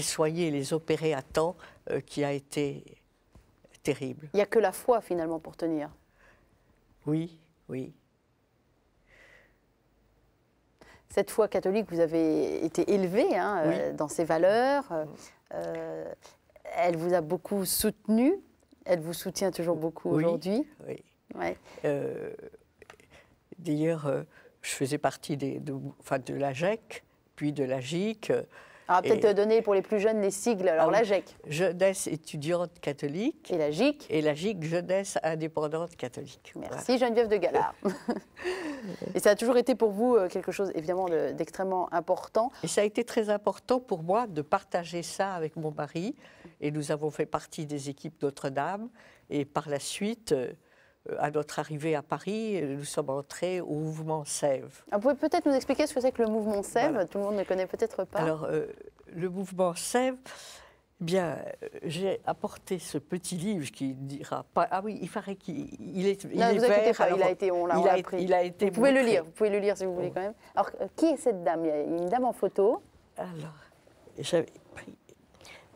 Speaker 2: soigner et les opérer à temps euh, qui a été terrible.
Speaker 1: Il n'y a que la foi finalement pour tenir.
Speaker 2: Oui, oui.
Speaker 1: Cette foi catholique, vous avez été élevé hein, euh, dans ses valeurs. Euh, euh, elle vous a beaucoup soutenu. Elle vous soutient toujours beaucoup aujourd'hui.
Speaker 2: Oui. D'ailleurs, je faisais partie des, de, enfin, puis de la alors peut-être donner pour les plus jeunes les sigles. Alors ah la GEC. Jeunesse étudiante catholique. Et la GIC. Et la GIC, jeunesse indépendante catholique. Merci Geneviève de Gallard. et ça a toujours été pour vous euh, quelque chose évidemment d'extrêmement important. Et ça a été très important pour moi de partager ça avec mon mari. Et nous avons fait partie des équipes Notre-Dame. Et par la suite... Euh, euh, à notre arrivée à Paris, euh, nous sommes entrés au mouvement Sève.
Speaker 1: Ah, vous pouvez peut-être nous expliquer ce que c'est que le mouvement Sève Tout le monde ne connaît peut-être pas. Alors,
Speaker 2: euh, le mouvement Sève, eh bien, j'ai apporté ce petit livre qui dira pas. Ah oui, il paraît qu'il est, il non, est vous pas, il a été, on Il a été vous pouvez le lire, vous
Speaker 1: pouvez le lire si vous voulez oh. quand même. Alors, qui est cette dame Il y a une dame en photo. Alors,
Speaker 2: j'avais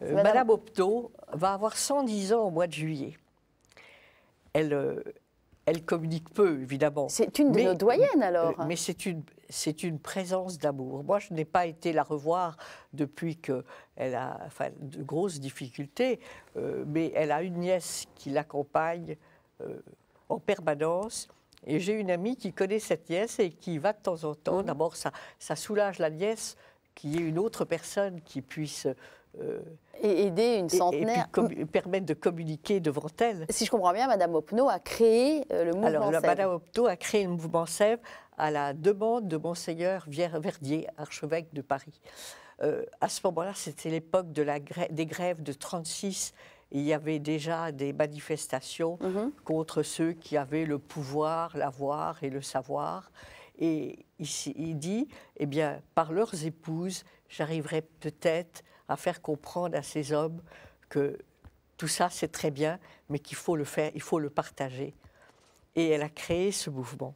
Speaker 2: Madame Opto va avoir 110 ans au mois de juillet elle, euh, elle communique peu, évidemment. C'est une de nos doyennes, alors. Mais c'est une, c'est une présence d'amour. Moi, je n'ai pas été la revoir depuis qu'elle a de grosses difficultés, euh, mais elle a une nièce qui l'accompagne euh, en permanence. Et j'ai une amie qui connaît cette nièce et qui va de temps en temps. Mhm. D'abord, ça, ça soulage la nièce qu'il y ait une autre personne qui puisse euh, et aider une centenaire. Et, permettre de communiquer devant elle. Si je comprends bien, Madame Opno a créé euh, le mouvement Alors, Madame a créé le mouvement Sèvres à la demande de Monseigneur Verdier, archevêque de Paris. Euh, à ce moment-là, c'était l'époque de la des grèves de 36. Il y avait déjà des manifestations mhm. contre ceux qui avaient le pouvoir, l'avoir et le savoir. Et il dit, eh bien, par leurs épouses, j'arriverai peut-être à faire comprendre à ces hommes que tout ça, c'est très bien, mais qu'il faut le faire, il faut le partager. Et elle a créé ce mouvement.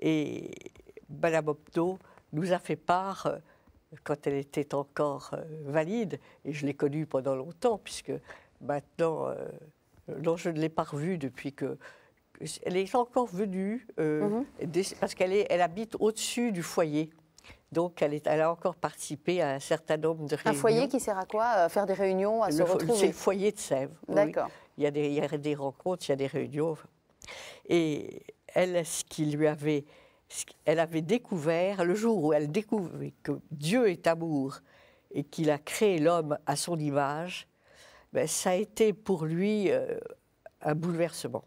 Speaker 2: Et Madame Opto nous a fait part, euh, quand elle était encore euh, valide, et je l'ai connue pendant longtemps, puisque maintenant, euh, non, je ne l'ai pas revue depuis que elle est encore venue, mm-hmm. parce qu'elle elle habite au-dessus du foyer. Donc, elle, est, a encore participé à un certain nombre de réunions. Un foyer
Speaker 1: qui sert à quoi euh, Faire des réunions, à se retrouver C'est
Speaker 2: foyer de Sèvres. D'accord. Il, y a des, rencontres, il y a des réunions. Et elle, ce qui lui avait. Elle avait découvert, le jour où elle découvrait que Dieu est amour et qu'il a créé l'homme à son image, ben, ça a été pour lui euh, un bouleversement.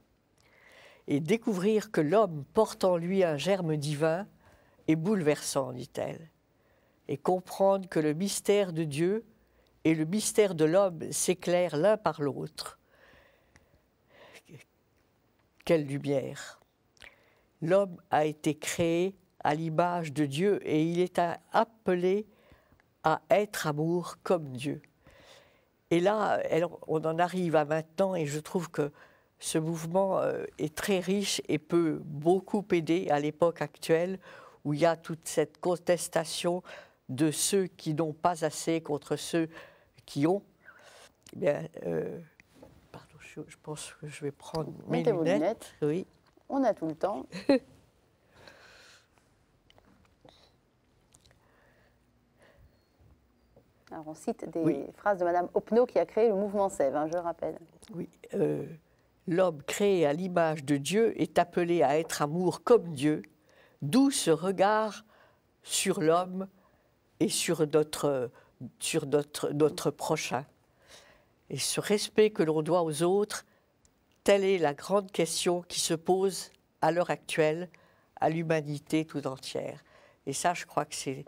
Speaker 2: Et découvrir que l'homme porte en lui un germe divin, et bouleversant, dit-elle. Et comprendre que le mystère de Dieu et le mystère de l'homme s'éclairent l'un par l'autre. Quelle lumière L'homme a été créé à l'image de Dieu et il est appelé à être amour comme Dieu. Et là, on en arrive à maintenant et je trouve que ce mouvement euh, est très riche et peut beaucoup aider à l'époque actuelle où il y a toute cette contestation de ceux qui n'ont pas assez contre ceux qui ont. Eh euh, pardon, je, pense que je vais prendre mes Oui.
Speaker 1: On a tout le temps.
Speaker 2: Alors
Speaker 1: on cite des phrases de Madame Opno qui a créé le mouvement Sève, hein, je rappelle.
Speaker 2: Oui. Euh, l'homme créé à l'image de Dieu est appelé à être amour comme Dieu D'où ce regard sur l'homme et sur notre, sur notre, notre prochain. Et ce respect que l'on doit aux autres, telle est la grande question qui se pose à l'heure actuelle à l'humanité tout entière. Et ça, je crois que c'est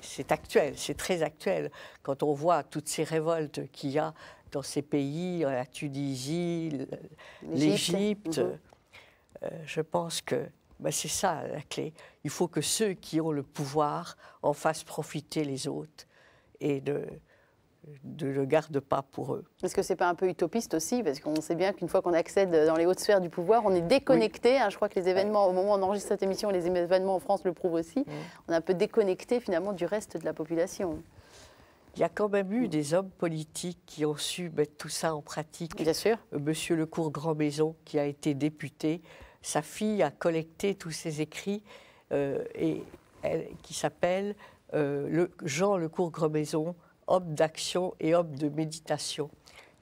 Speaker 2: c'est actuel, c'est très actuel. Quand on voit toutes ces révoltes qu'il y a dans ces pays, la Tunisie, l'Égypte, mm-hmm. euh, je pense que ben, c'est ça la clé. Il faut que ceux qui ont le pouvoir en fassent profiter les autres et ne, le gardent pas pour eux.
Speaker 1: Est-ce que c'est pas un peu utopiste aussi Parce qu'on sait bien qu'une fois qu'on accède dans les hautes sphères du pouvoir, on est déconnecté. Hein. je crois que les événements, au moment où on enregistre cette émission, les événements en France le prouvent aussi. On est un peu déconnecté finalement du reste de la population.
Speaker 2: Il y a quand même eu des hommes politiques qui ont su mettre tout ça en pratique. Bien sûr. Monsieur Lecourt Grand-Maison, qui a été député, sa fille a collecté tous ses écrits euh, et qui s'appelle euh, le, Jean Gremaison, homme d'action et homme de méditation.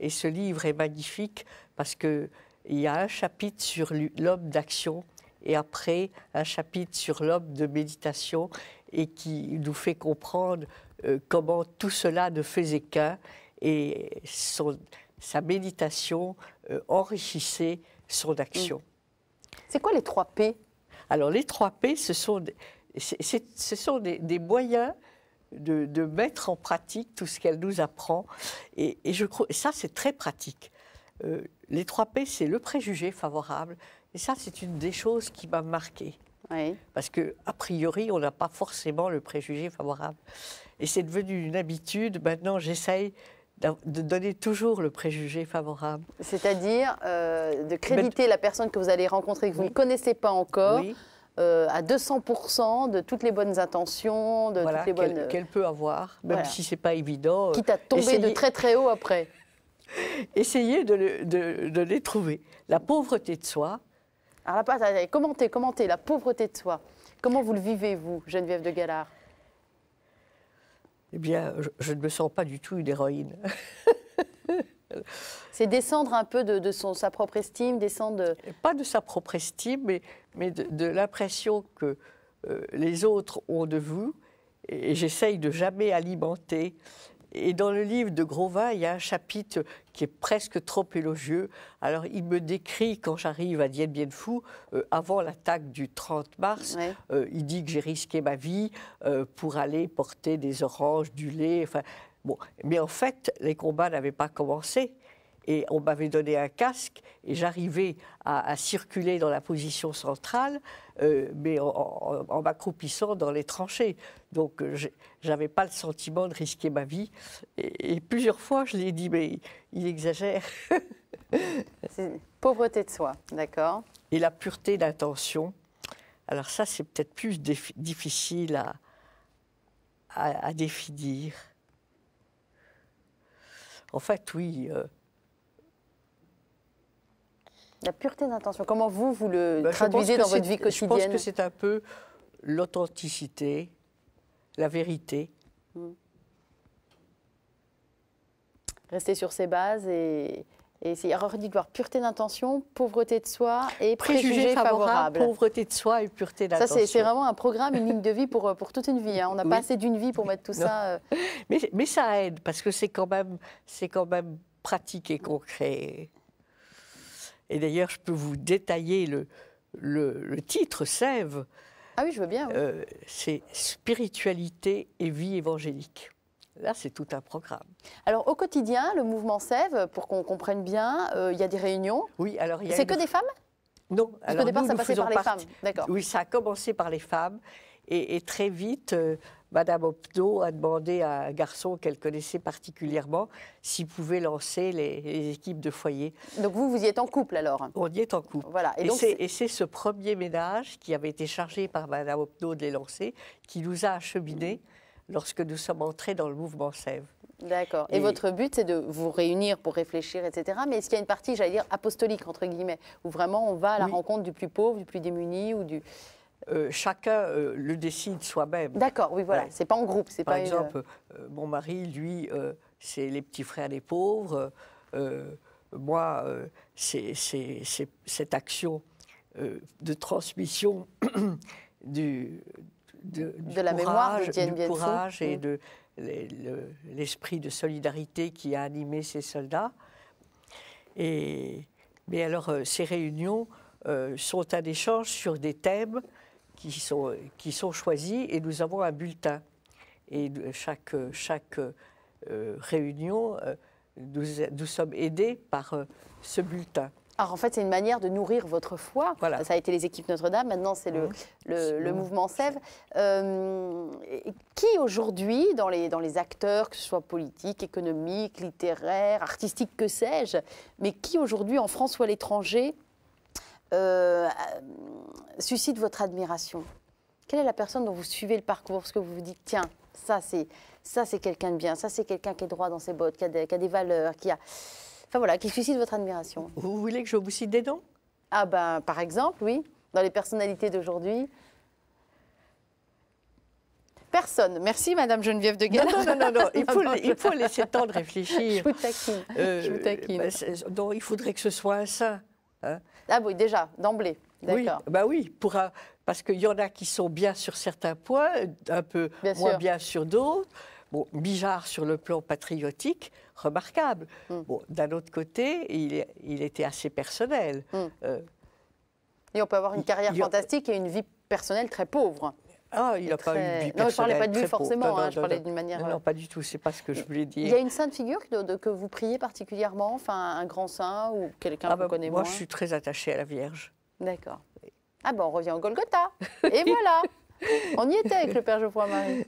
Speaker 2: Et ce livre est magnifique parce qu'il y a un chapitre sur l'homme d'action et après un chapitre sur l'homme de méditation et qui nous fait comprendre euh, comment tout cela ne faisait qu'un et sa méditation euh, enrichissait son action. Mmh. C'est quoi les 3 P Alors les 3 P, ce sont des, ce sont des, moyens de, mettre en pratique tout ce qu'elle nous apprend. Et, je crois, ça, c'est très pratique. Euh, les 3 P, c'est le préjugé favorable. Et ça, c'est une des choses qui m'a marquée. Parce que a priori, on n'a pas forcément le préjugé favorable. Et c'est devenu une habitude. Maintenant, j'essaye de donner toujours le préjugé favorable.
Speaker 1: C'est-à-dire euh, de créditer la personne que vous allez rencontrer, que vous ne connaissez pas encore. Euh, à 200% de toutes les bonnes intentions, de toutes les bonnes... Qu'elle, euh,
Speaker 2: peut avoir, même si ce n'est pas évident.
Speaker 1: Quitte à tomber de très
Speaker 2: très haut après. essayez de, les trouver.
Speaker 1: La pauvreté de soi. Alors, là, commentez, commentez, la pauvreté de soi. Comment vous le vivez, vous, Geneviève de Galard
Speaker 2: eh bien, je, ne me sens pas du tout une héroïne.
Speaker 1: C'est descendre un peu de, sa propre
Speaker 2: estime, descendre... Pas de sa propre estime, mais, de, l'impression que euh, les autres ont de vous, et, j'essaye de jamais alimenter. Et dans le livre de Grosvin, il y a un chapitre qui est presque trop élogieux. Alors il me décrit, quand j'arrive à Dien Bien Phu, euh, avant l'attaque du 30 mars, euh, il dit que j'ai risqué ma vie euh, pour aller porter des oranges, du lait. Enfin, bon. Mais en fait, les combats n'avaient pas commencé et on m'avait donné un casque et j'arrivais à, circuler dans la position centrale, euh, mais en, en, m'accroupissant dans les tranchées. Donc euh, j'avais pas le sentiment de risquer ma vie. Et, plusieurs fois, je l'ai dit, mais il exagère. pauvreté de soi, d'accord. Et la pureté d'intention. Alors ça, c'est peut-être plus difficile à, à, définir. En fait, oui, euh, la pureté d'intention, comment vous, vous le ben, traduisez dans votre vie quotidienne Je pense que c'est un peu l'authenticité, la vérité.
Speaker 1: Hmm. Rester sur ses bases et, essayer de voir pureté d'intention, pauvreté de soi et préjugés, favorables. pauvreté
Speaker 2: de soi et pureté d'intention. Ça, c'est vraiment un
Speaker 1: programme, une ligne de vie pour, pour toute une vie. Hein. On n'a pas assez d'une vie pour mettre tout ça. Euh.
Speaker 2: Mais, ça aide parce que c'est quand, même, quand même pratique et concret. Et d'ailleurs, je peux vous détailler le, le, titre Sève. Ah oui, je veux bien. Euh, c'est Spiritualité et vie évangélique. Là, c'est tout un programme.
Speaker 1: Alors, au quotidien, le mouvement Sève, pour qu'on comprenne bien, euh, il y a des réunions.
Speaker 2: Oui, alors il y a. C'est que des femmes Non. Parce départ, ça a passait par les femmes. D'accord. Oui, ça a commencé par les femmes. Et, très vite, euh, Madame Opto a demandé à un garçon qu'elle connaissait particulièrement s'il pouvait lancer les, équipes de foyer. Donc vous, vous y êtes en couple alors On y est en couple. Voilà. Et, c'est ce premier ménage qui avait été chargé par Madame Opto de les lancer qui nous a acheminés lorsque nous sommes entrés dans le mouvement Sève.
Speaker 1: D'accord. Et, votre but, c'est de vous réunir pour réfléchir, etc. Mais est-ce qu'il y a une partie, j'allais dire, apostolique, entre
Speaker 2: guillemets, où vraiment on va à la rencontre du plus pauvre, du plus démuni ou du... Euh, chacun euh, le décide soi-même. D'accord, oui, voilà. C'est pas en groupe, c'est Par exemple, euh, mon mari, lui, c'est les petits frères des pauvres. moi, c'est cette action de transmission du, de, de la mémoire, du courage et mm. de l'esprit de solidarité qui a animé ces soldats. Et, mais alors, ces réunions sont un échange sur des thèmes qui sont, qui sont choisis et nous avons un bulletin. Et chaque, chaque euh, réunion, euh, nous, nous, sommes aidés par euh, ce bulletin. Alors
Speaker 1: en fait, c'est une manière de nourrir votre foi. Voilà. Ça a été les équipes Notre-Dame, maintenant c'est le, mmh. le, mouvement Sève. qui aujourd'hui, dans les, dans les acteurs, que ce soit politiques, économiques, littéraires, artistiques, que sais-je, mais qui aujourd'hui en France ou à l'étranger euh, suscite votre admiration Quelle est la personne dont vous suivez le parcours Parce que vous vous dites, tiens, ça c'est ça c'est quelqu'un de bien, ça c'est quelqu'un qui est droit dans ses bottes, qui a, des, valeurs, qui a... Enfin voilà, qui suscite votre admiration.
Speaker 2: Vous voulez que je vous
Speaker 1: cite des dons Ah ben, par exemple, oui, dans les personnalités d'aujourd'hui. Personne. Merci, Madame Geneviève de Galles. Non, non, non, Il, faut,
Speaker 2: laisser le temps de réfléchir. Je vous taquine. Euh, ben, il faudrait que ce soit un Hein ah oui, déjà, d'emblée. Oui, bah oui, parce qu'il y en a qui sont bien sur certains points, un peu moins bien sur d'autres. Bon, Bijard, sur le plan patriotique, remarquable. Hmm. D'un autre côté, il, était assez personnel. Hmm. Euh, et on peut avoir une carrière fantastique et une vie personnelle très pauvre. Ah, il n'a pas eu de Non, je parlais pas de lui forcément, hein, je parlais d'une manière. Euh, non, pas du tout, n'est pas ce que je voulais dire. Il y a une
Speaker 1: sainte figure que vous priez particulièrement, enfin un grand saint ou quelqu'un ah que vous bah, connaissez Moi, je suis
Speaker 2: très attachée à la Vierge.
Speaker 1: D'accord. Ah ben, on revient au Golgotha. Et voilà On y était avec le Père Geoffroy-Marie.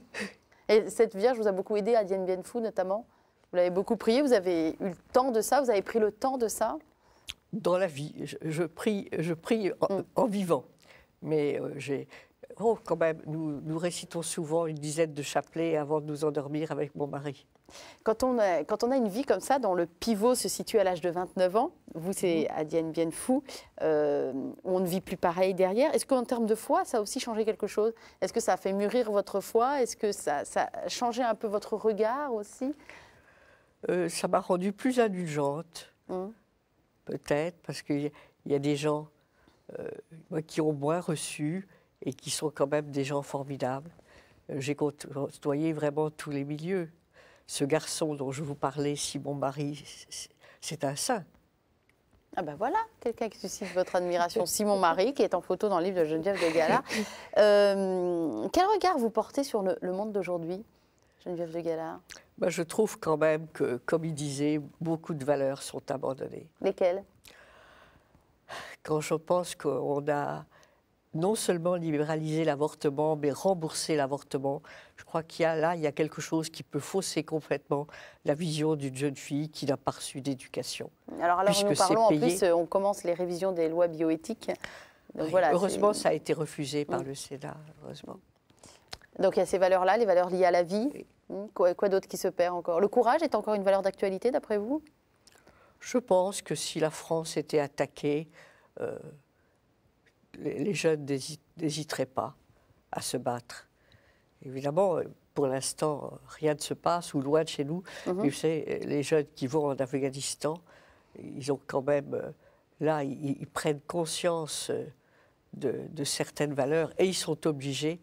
Speaker 1: Et cette Vierge vous a beaucoup aidé à Dien Bien Phu notamment Vous l'avez beaucoup prié, vous avez eu le temps de ça, vous avez pris le temps de ça
Speaker 2: Dans la vie, je, prie, je prie en, mm. vivant. Mais euh, j'ai oh, quand même, nous, récitons souvent une dizaine de chapelets avant de nous endormir avec mon mari.
Speaker 1: Quand on a, quand on a une vie comme ça, dont le pivot se situe à l'âge de 29 ans, vous c'est Adienne mhm. Bienfou, euh, on ne vit plus pareil derrière. Est-ce qu'en termes de foi, ça a aussi changé quelque chose Est-ce que ça a fait mûrir votre foi Est-ce que ça, a changé un peu votre regard aussi
Speaker 2: euh, ça m'a rendue plus indulgente, hum. peut-être, parce qu'il y, a des gens euh, qui ont moins reçu, et qui sont quand même des gens formidables. Euh, j'ai côtoyé vraiment tous les milieux. Ce garçon dont je vous parlais, Simon Marie, c'est un saint.
Speaker 1: Ah ben voilà, quelqu'un qui suscite votre admiration, Simon Marie, qui est en photo dans le livre de Geneviève de euh, quel regard vous portez sur le, monde d'aujourd'hui, Geneviève de Gala
Speaker 2: ben, Je trouve quand même que, comme il disait, beaucoup de valeurs sont abandonnées. Lesquelles Quand je pense qu'on a non seulement libéraliser l'avortement, mais rembourser l'avortement. Je crois qu'il y a là, il y a quelque chose qui peut fausser complètement la vision d'une jeune fille qui n'a pas reçu d'éducation. Alors, alors nous parlons, en plus,
Speaker 1: on commence les révisions des
Speaker 2: lois bioéthiques. voilà, heureusement, ça a été refusé par mm. le Sénat, heureusement.
Speaker 1: Donc il y a ces valeurs-là, les valeurs liées à la vie. Mm, quoi, d'autre qui se perd encore Le courage est encore une valeur d'actualité, d'après vous
Speaker 2: Je pense que si la France était attaquée... Euh, les jeunes n'hésiteraient pas à se battre. Évidemment, euh, pour l'instant, rien ne se passe, ou loin de chez nous. Mhm. Mais vous savez, euh, les jeunes qui vont en Afghanistan, ils ont quand même, euh, là, ils, prennent conscience de, certaines valeurs et ils sont obligés.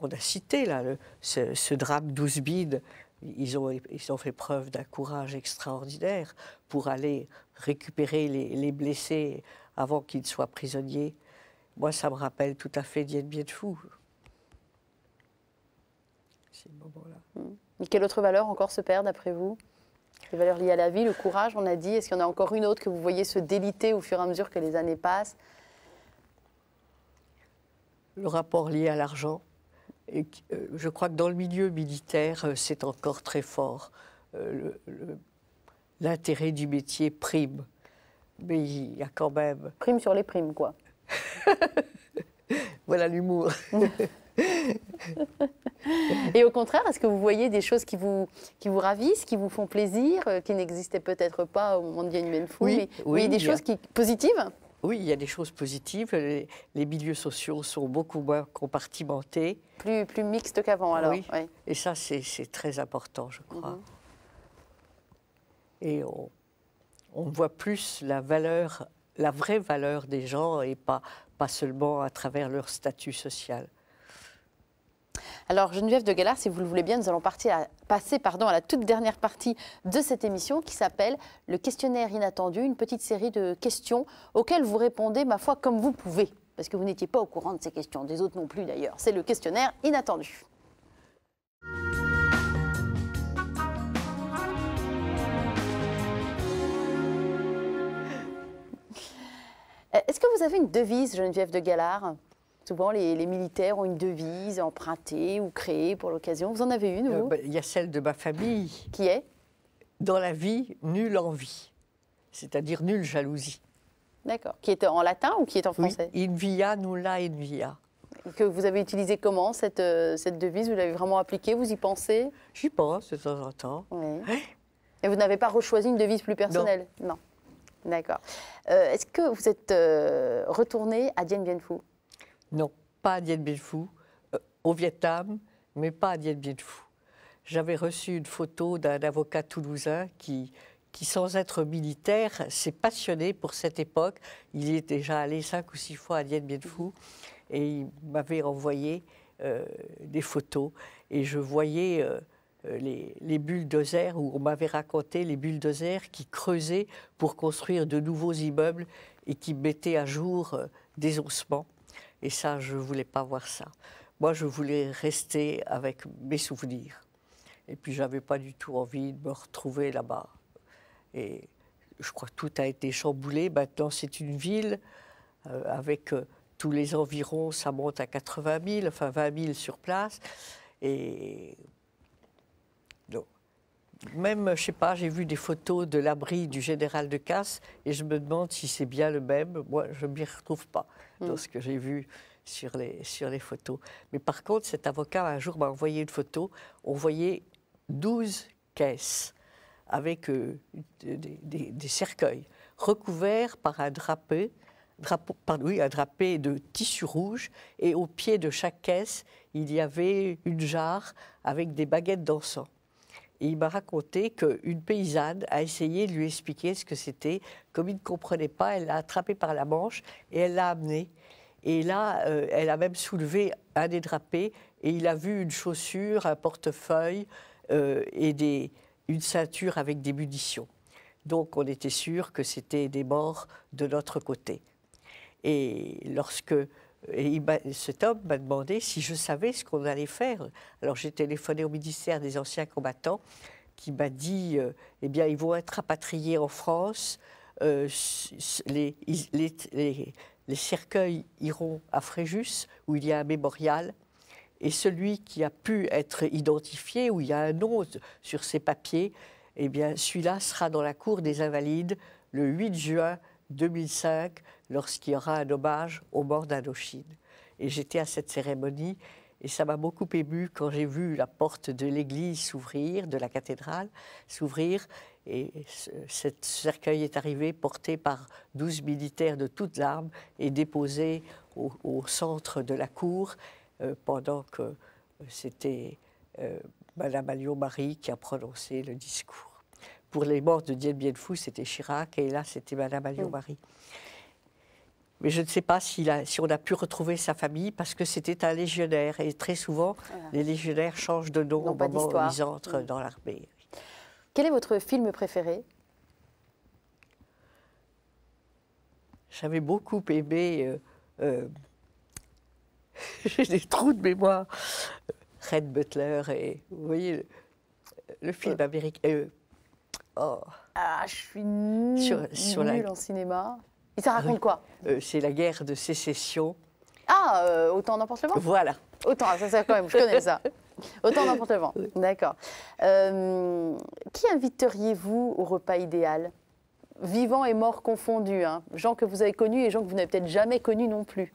Speaker 2: On a cité là le, ce, drame d'Ouzbide. Ils ont, fait preuve d'un courage extraordinaire pour aller récupérer les, les blessés avant qu'ils ne soient prisonniers. Moi, ça me rappelle tout à fait Dien Bien Phu. Ces moments-là. Et
Speaker 1: hmm. quelle autre valeur encore se perd, d'après vous Les valeurs liées à la vie, le courage, on a dit. Est-ce qu'il y en a encore une autre que vous voyez se déliter au fur et à mesure que les années passent
Speaker 2: Le rapport lié à l'argent. Et euh, je crois que dans le milieu militaire, euh, c'est encore très fort. Euh, l'intérêt du métier prime. Mais il y a quand même. Prime sur les primes, quoi. voilà l'humour.
Speaker 1: Et au contraire, est-ce que vous voyez des choses qui vous, qui vous ravissent, qui vous font plaisir, euh, qui n'existaient peut-être pas au moment de Vienne Fou Oui, mais oui, des choses qui, positives
Speaker 2: oui, il y a des choses positives. Les, milieux sociaux sont beaucoup moins compartimentés. Plus, plus
Speaker 1: mixtes qu'avant, alors. Oui.
Speaker 2: Et ça, c'est très important, je crois. Mhm. Et on, on voit plus la valeur la vraie valeur des gens et pas, pas seulement à travers leur statut social.
Speaker 1: Alors Geneviève de Galard, si vous le voulez bien, nous allons partir à, passer pardon, à la toute dernière partie de cette émission qui s'appelle Le questionnaire inattendu, une petite série de questions auxquelles vous répondez, ma foi, comme vous pouvez, parce que vous n'étiez pas au courant de ces questions, des autres non plus d'ailleurs. C'est le questionnaire inattendu. Euh, est-ce que vous avez une devise, Geneviève de Galard Souvent, les, les, militaires ont une devise empruntée ou créée pour l'occasion. Vous en
Speaker 2: avez une, euh, bah, Il y a celle de ma famille. Qui est Dans la vie, nulle envie. C'est-à-dire nulle jalousie. D'accord. Qui est en latin ou qui est en français In via nulla in via. Que vous avez utilisé
Speaker 1: comment cette, euh, cette devise Vous l'avez vraiment appliquée Vous y pensez
Speaker 2: J'y pense de temps en temps.
Speaker 1: Hein? Et vous n'avez pas rechoisi une devise plus personnelle non. D'accord. Euh, est-ce que vous êtes euh, retourné à Dien Bien Phu
Speaker 2: Non, pas à Dien Bien Phu, euh, au Vietnam, mais pas à Dien Bien Phu. J'avais reçu une photo d'un avocat toulousain qui, qui, sans être militaire, s'est passionné pour cette époque. Il est déjà allé cinq ou six fois à Dien Bien Phu et il m'avait envoyé des photos. Et je voyais euh, les, les, bulldozers, où on m'avait raconté les bulldozers qui creusaient pour construire de nouveaux immeubles et qui mettaient à jour euh, des ossements. Et ça, je ne voulais pas voir ça. Moi, je voulais rester avec mes souvenirs. Et puis, je n'avais pas du tout envie de me retrouver là-bas. Et je crois que tout a été chamboulé. Maintenant, c'est une ville euh, avec tous les environs, ça monte à 80 000, enfin 20 000 sur place. Et même, je sais pas, j'ai vu des photos de l'abri du général de Casse et je me demande si c'est bien le même. Moi, je ne m'y retrouve pas dans hmm. ce que j'ai vu sur les, sur les photos. Mais par contre, cet avocat, un jour, m'a envoyé une photo. On voyait 12 caisses avec euh, des, cercueils recouverts par un drapé, drapeau, pardon, oui, un drapé de tissu rouge. Et au pied de chaque caisse, il y avait une jarre avec des baguettes d'encens il m'a raconté qu'une paysanne a essayé de lui expliquer ce que c'était. Comme il ne comprenait pas, elle l'a attrapé par la manche et elle l'a amené. Et là, euh, elle a même soulevé un des drapés et il a vu une chaussure, un portefeuille euh, et une ceinture avec des munitions. Donc on était sûr que c'était des morts de notre côté. Et lorsque et cet homme m'a demandé si je savais ce qu'on allait faire. Alors j'ai téléphoné au ministère des Anciens combattants qui m'a dit euh, eh bien, ils vont être rapatriés en France, euh, les, les, cercueils iront à Fréjus, où il y a un mémorial, et celui qui a pu être identifié, où il y a un nom sur ses papiers, eh bien, celui-là sera dans la cour des Invalides le 8 juin 2005, lorsqu'il y aura un hommage aux morts d'Indochine. Et j'étais à cette cérémonie et ça m'a beaucoup ému quand j'ai vu la porte de l'église s'ouvrir, de la cathédrale s'ouvrir. Et ce, cercueil est arrivé porté par 12 militaires de toutes armes et déposé au, centre de la cour euh, pendant que euh, c'était euh, Madame Alliot-Marie qui a prononcé le discours pour les morts de Dien Bien Phu, c'était Chirac, et là, c'était Madame alliot Mais je ne sais pas si, a, si on a pu retrouver sa famille parce que c'était un légionnaire. Et très souvent, ah. les légionnaires changent de nom non, au moment où ils entrent mm. dans l'armée.
Speaker 1: Quel est votre film préféré
Speaker 2: J'avais beaucoup aimé. Euh, euh, j'ai des trous de mémoire. Red Butler et. Vous voyez, le, film américain. Euh, Oh. Ah, je suis nulle, en
Speaker 1: cinéma. ça raconte quoi
Speaker 2: euh, C'est la guerre de sécession.
Speaker 1: Ah, euh, autant n'importe le vent Voilà. Autant, ah, ça, quand même, je connais ça. Autant n'importe le d'accord. Euh, qui inviteriez-vous au repas idéal Vivants et morts confondus, hein. gens que vous avez connus et gens que vous n'avez peut-être jamais connus non plus.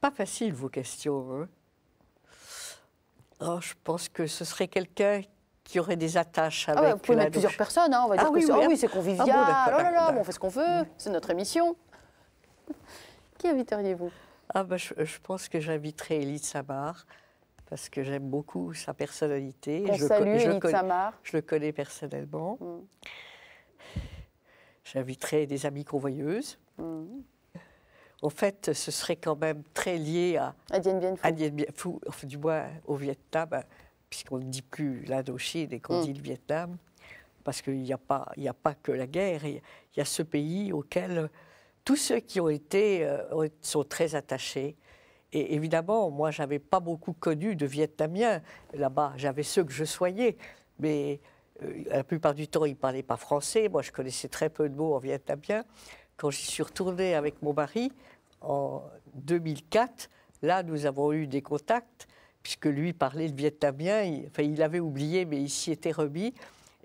Speaker 2: Pas facile vos questions. Hein. Oh, je pense que ce serait quelqu'un qui auraient des attaches ah avec. plusieurs personnes, hein, on va dire ah oui, ah hein. c'est convivial. Ah oh là là,
Speaker 1: on fait ce qu'on veut, mm. c'est notre émission. qui inviteriez-vous
Speaker 2: ah bah, je, pense que j'inviterai Elite Samar parce que j'aime beaucoup sa personnalité. On je, salue je, Samar. je le connais personnellement. Mm. J'inviterai des amies convoyeuses. En mm. fait, ce serait quand même très lié à, à Dien Bien Phu, à Dien Bien Phu du moins au Vietnam, puisqu'on ne dit plus l'Indochine et qu'on mm. dit le Vietnam, parce qu'il n'y a, pas, a pas que la guerre, il y, a ce pays auquel tous ceux qui ont été euh, sont très attachés. Et évidemment, moi, je n'avais pas beaucoup connu de Vietnamiens là-bas. J'avais ceux que je soignais, mais euh, la plupart du temps, ils ne parlaient pas français. Moi, je connaissais très peu de mots en vietnamien. Quand j'y suis retournée avec mon mari en 2004, là, nous avons eu des contacts puisque lui parlait le vietnamien. Il, enfin, il avait oublié, mais il s'y était remis.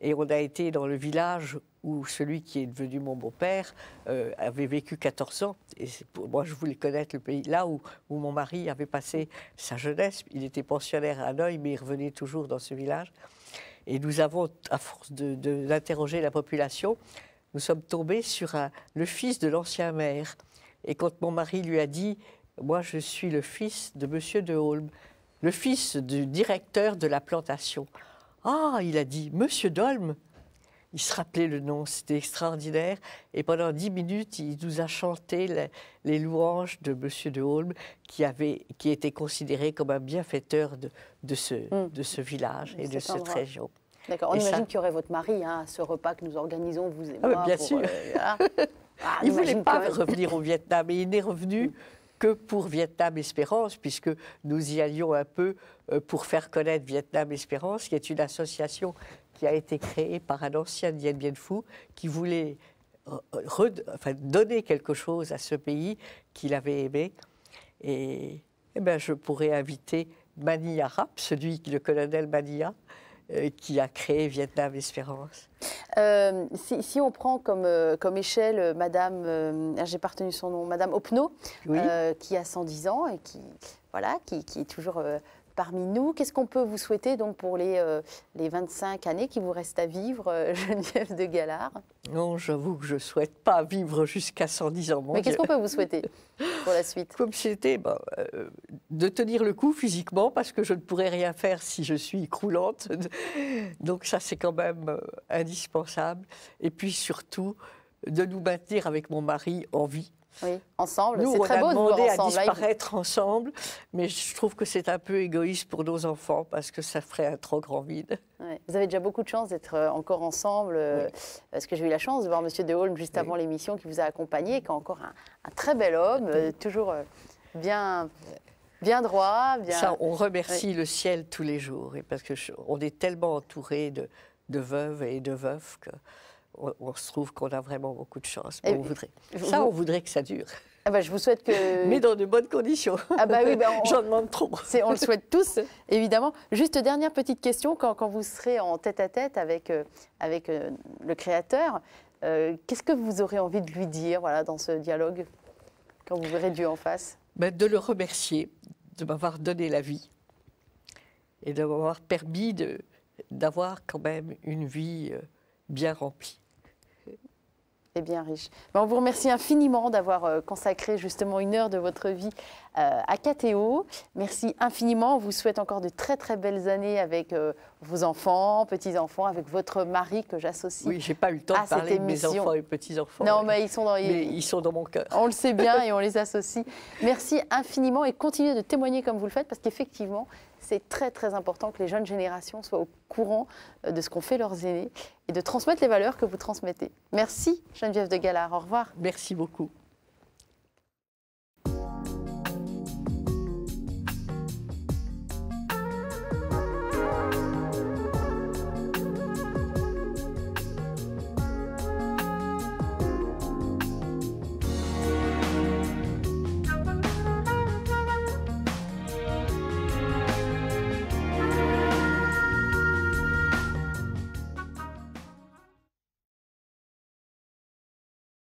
Speaker 2: Et on a été dans le village où celui qui est devenu mon beau-père euh, avait vécu 14 ans. Et moi, je voulais connaître le pays. Là où, mon mari avait passé sa jeunesse, il était pensionnaire à Hanoï, mais il revenait toujours dans ce village. Et nous avons, à force d'interroger de, la population, nous sommes tombés sur le fils de l'ancien maire. Et quand mon mari lui a dit, moi je suis le fils de Monsieur de Holm, le fils du directeur de la plantation. Ah, il a dit, Monsieur Dolm, il se rappelait le nom, c'était extraordinaire. Et pendant dix minutes, il nous a chanté les, louanges de Monsieur de qui, avait, qui était considéré comme un bienfaiteur de, ce, hmm. de ce village et de cette région.
Speaker 1: D'accord, on imagine qu'il y aurait votre mari hein, à ce repas que nous organisons, vous et ah, moi. bien sûr. Euh, ah,
Speaker 2: il ne voulait pas revenir au Vietnam, mais il n'est revenu que pour Vietnam Espérance, puisque nous y allions un peu euh, pour faire connaître Vietnam Espérance, qui est une association qui a été créée par un ancien Dien Bien qui voulait euh, donner quelque chose à ce pays qu'il avait aimé. Et, eh ben, je pourrais inviter Mani Arap, celui, le colonel Mania, euh, qui a créé Vietnam Espérance.
Speaker 1: Euh, si, on prend comme, euh, comme échelle Madame, j'ai partenu son nom, Madame Opno, qui a 110 ans et qui, voilà, qui est toujours parmi nous. Qu'est-ce qu'on peut vous souhaiter donc pour les, euh, les 25 années qui vous restent à vivre, euh, Geneviève de Galard
Speaker 2: Non, j'avoue que je ne souhaite pas vivre jusqu'à 110 ans. Mais qu'est-ce qu'on peut vous souhaiter pour la suite Comme c'était ben, euh, de tenir le coup physiquement parce que je ne pourrais rien faire si je suis croulante. Donc ça, c'est quand même indispensable. Et puis surtout, de nous maintenir avec mon mari en vie
Speaker 1: oui, ensemble. Nous, très beau demandé de à disparaître
Speaker 2: ensemble, mais je trouve que c'est un peu égoïste pour nos enfants parce que ça ferait un trop grand vide.
Speaker 1: Vous avez déjà beaucoup de chance d'être euh, encore ensemble, euh, parce que j'ai eu la chance de voir Monsieur De Holm juste avant l'émission qui vous a accompagné, qui est encore un, très bel homme, euh, toujours bien. Bien droit, on remercie le
Speaker 2: ciel tous les jours, parce que on est tellement entouré de, de veuves et de veufs que on, se trouve qu'on a vraiment beaucoup de chance. Mais on voudrait, ça, on voudrait que ça dure. Ah bah, je vous souhaite que. Mais dans de bonnes conditions. Ah bah bah, j'en demande trop. on le souhaite
Speaker 1: tous, évidemment. Juste dernière petite question quand, vous serez en tête à tête avec, euh, avec euh, le créateur, euh, qu'est-ce que vous aurez envie de lui dire, voilà, dans ce dialogue, quand vous verrez Dieu en face
Speaker 2: de le remercier de m'avoir donné la vie et de m'avoir permis d'avoir quand même une vie bien remplie et bien riche. on vous
Speaker 1: remercie infiniment d'avoir euh, consacré justement une heure de votre vie euh, à Catéo. Merci infiniment. On vous souhaite encore de très très belles années avec euh, vos enfants, petits-enfants, avec votre mari que j'associe. Oui, j'ai pas eu le temps de parler mes enfants et
Speaker 2: petits-enfants. Non,
Speaker 1: mais ils sont dans, mais ils
Speaker 2: sont dans mon cœur. On
Speaker 1: le sait bien et on les associe. Merci infiniment et continuez de témoigner comme vous le faites parce qu'effectivement, c'est très très important que les jeunes générations soient au courant euh, de ce qu'ont fait leurs aînés et de transmettre les valeurs que vous transmettez. Merci Geneviève de Galard, au revoir.
Speaker 2: Merci beaucoup.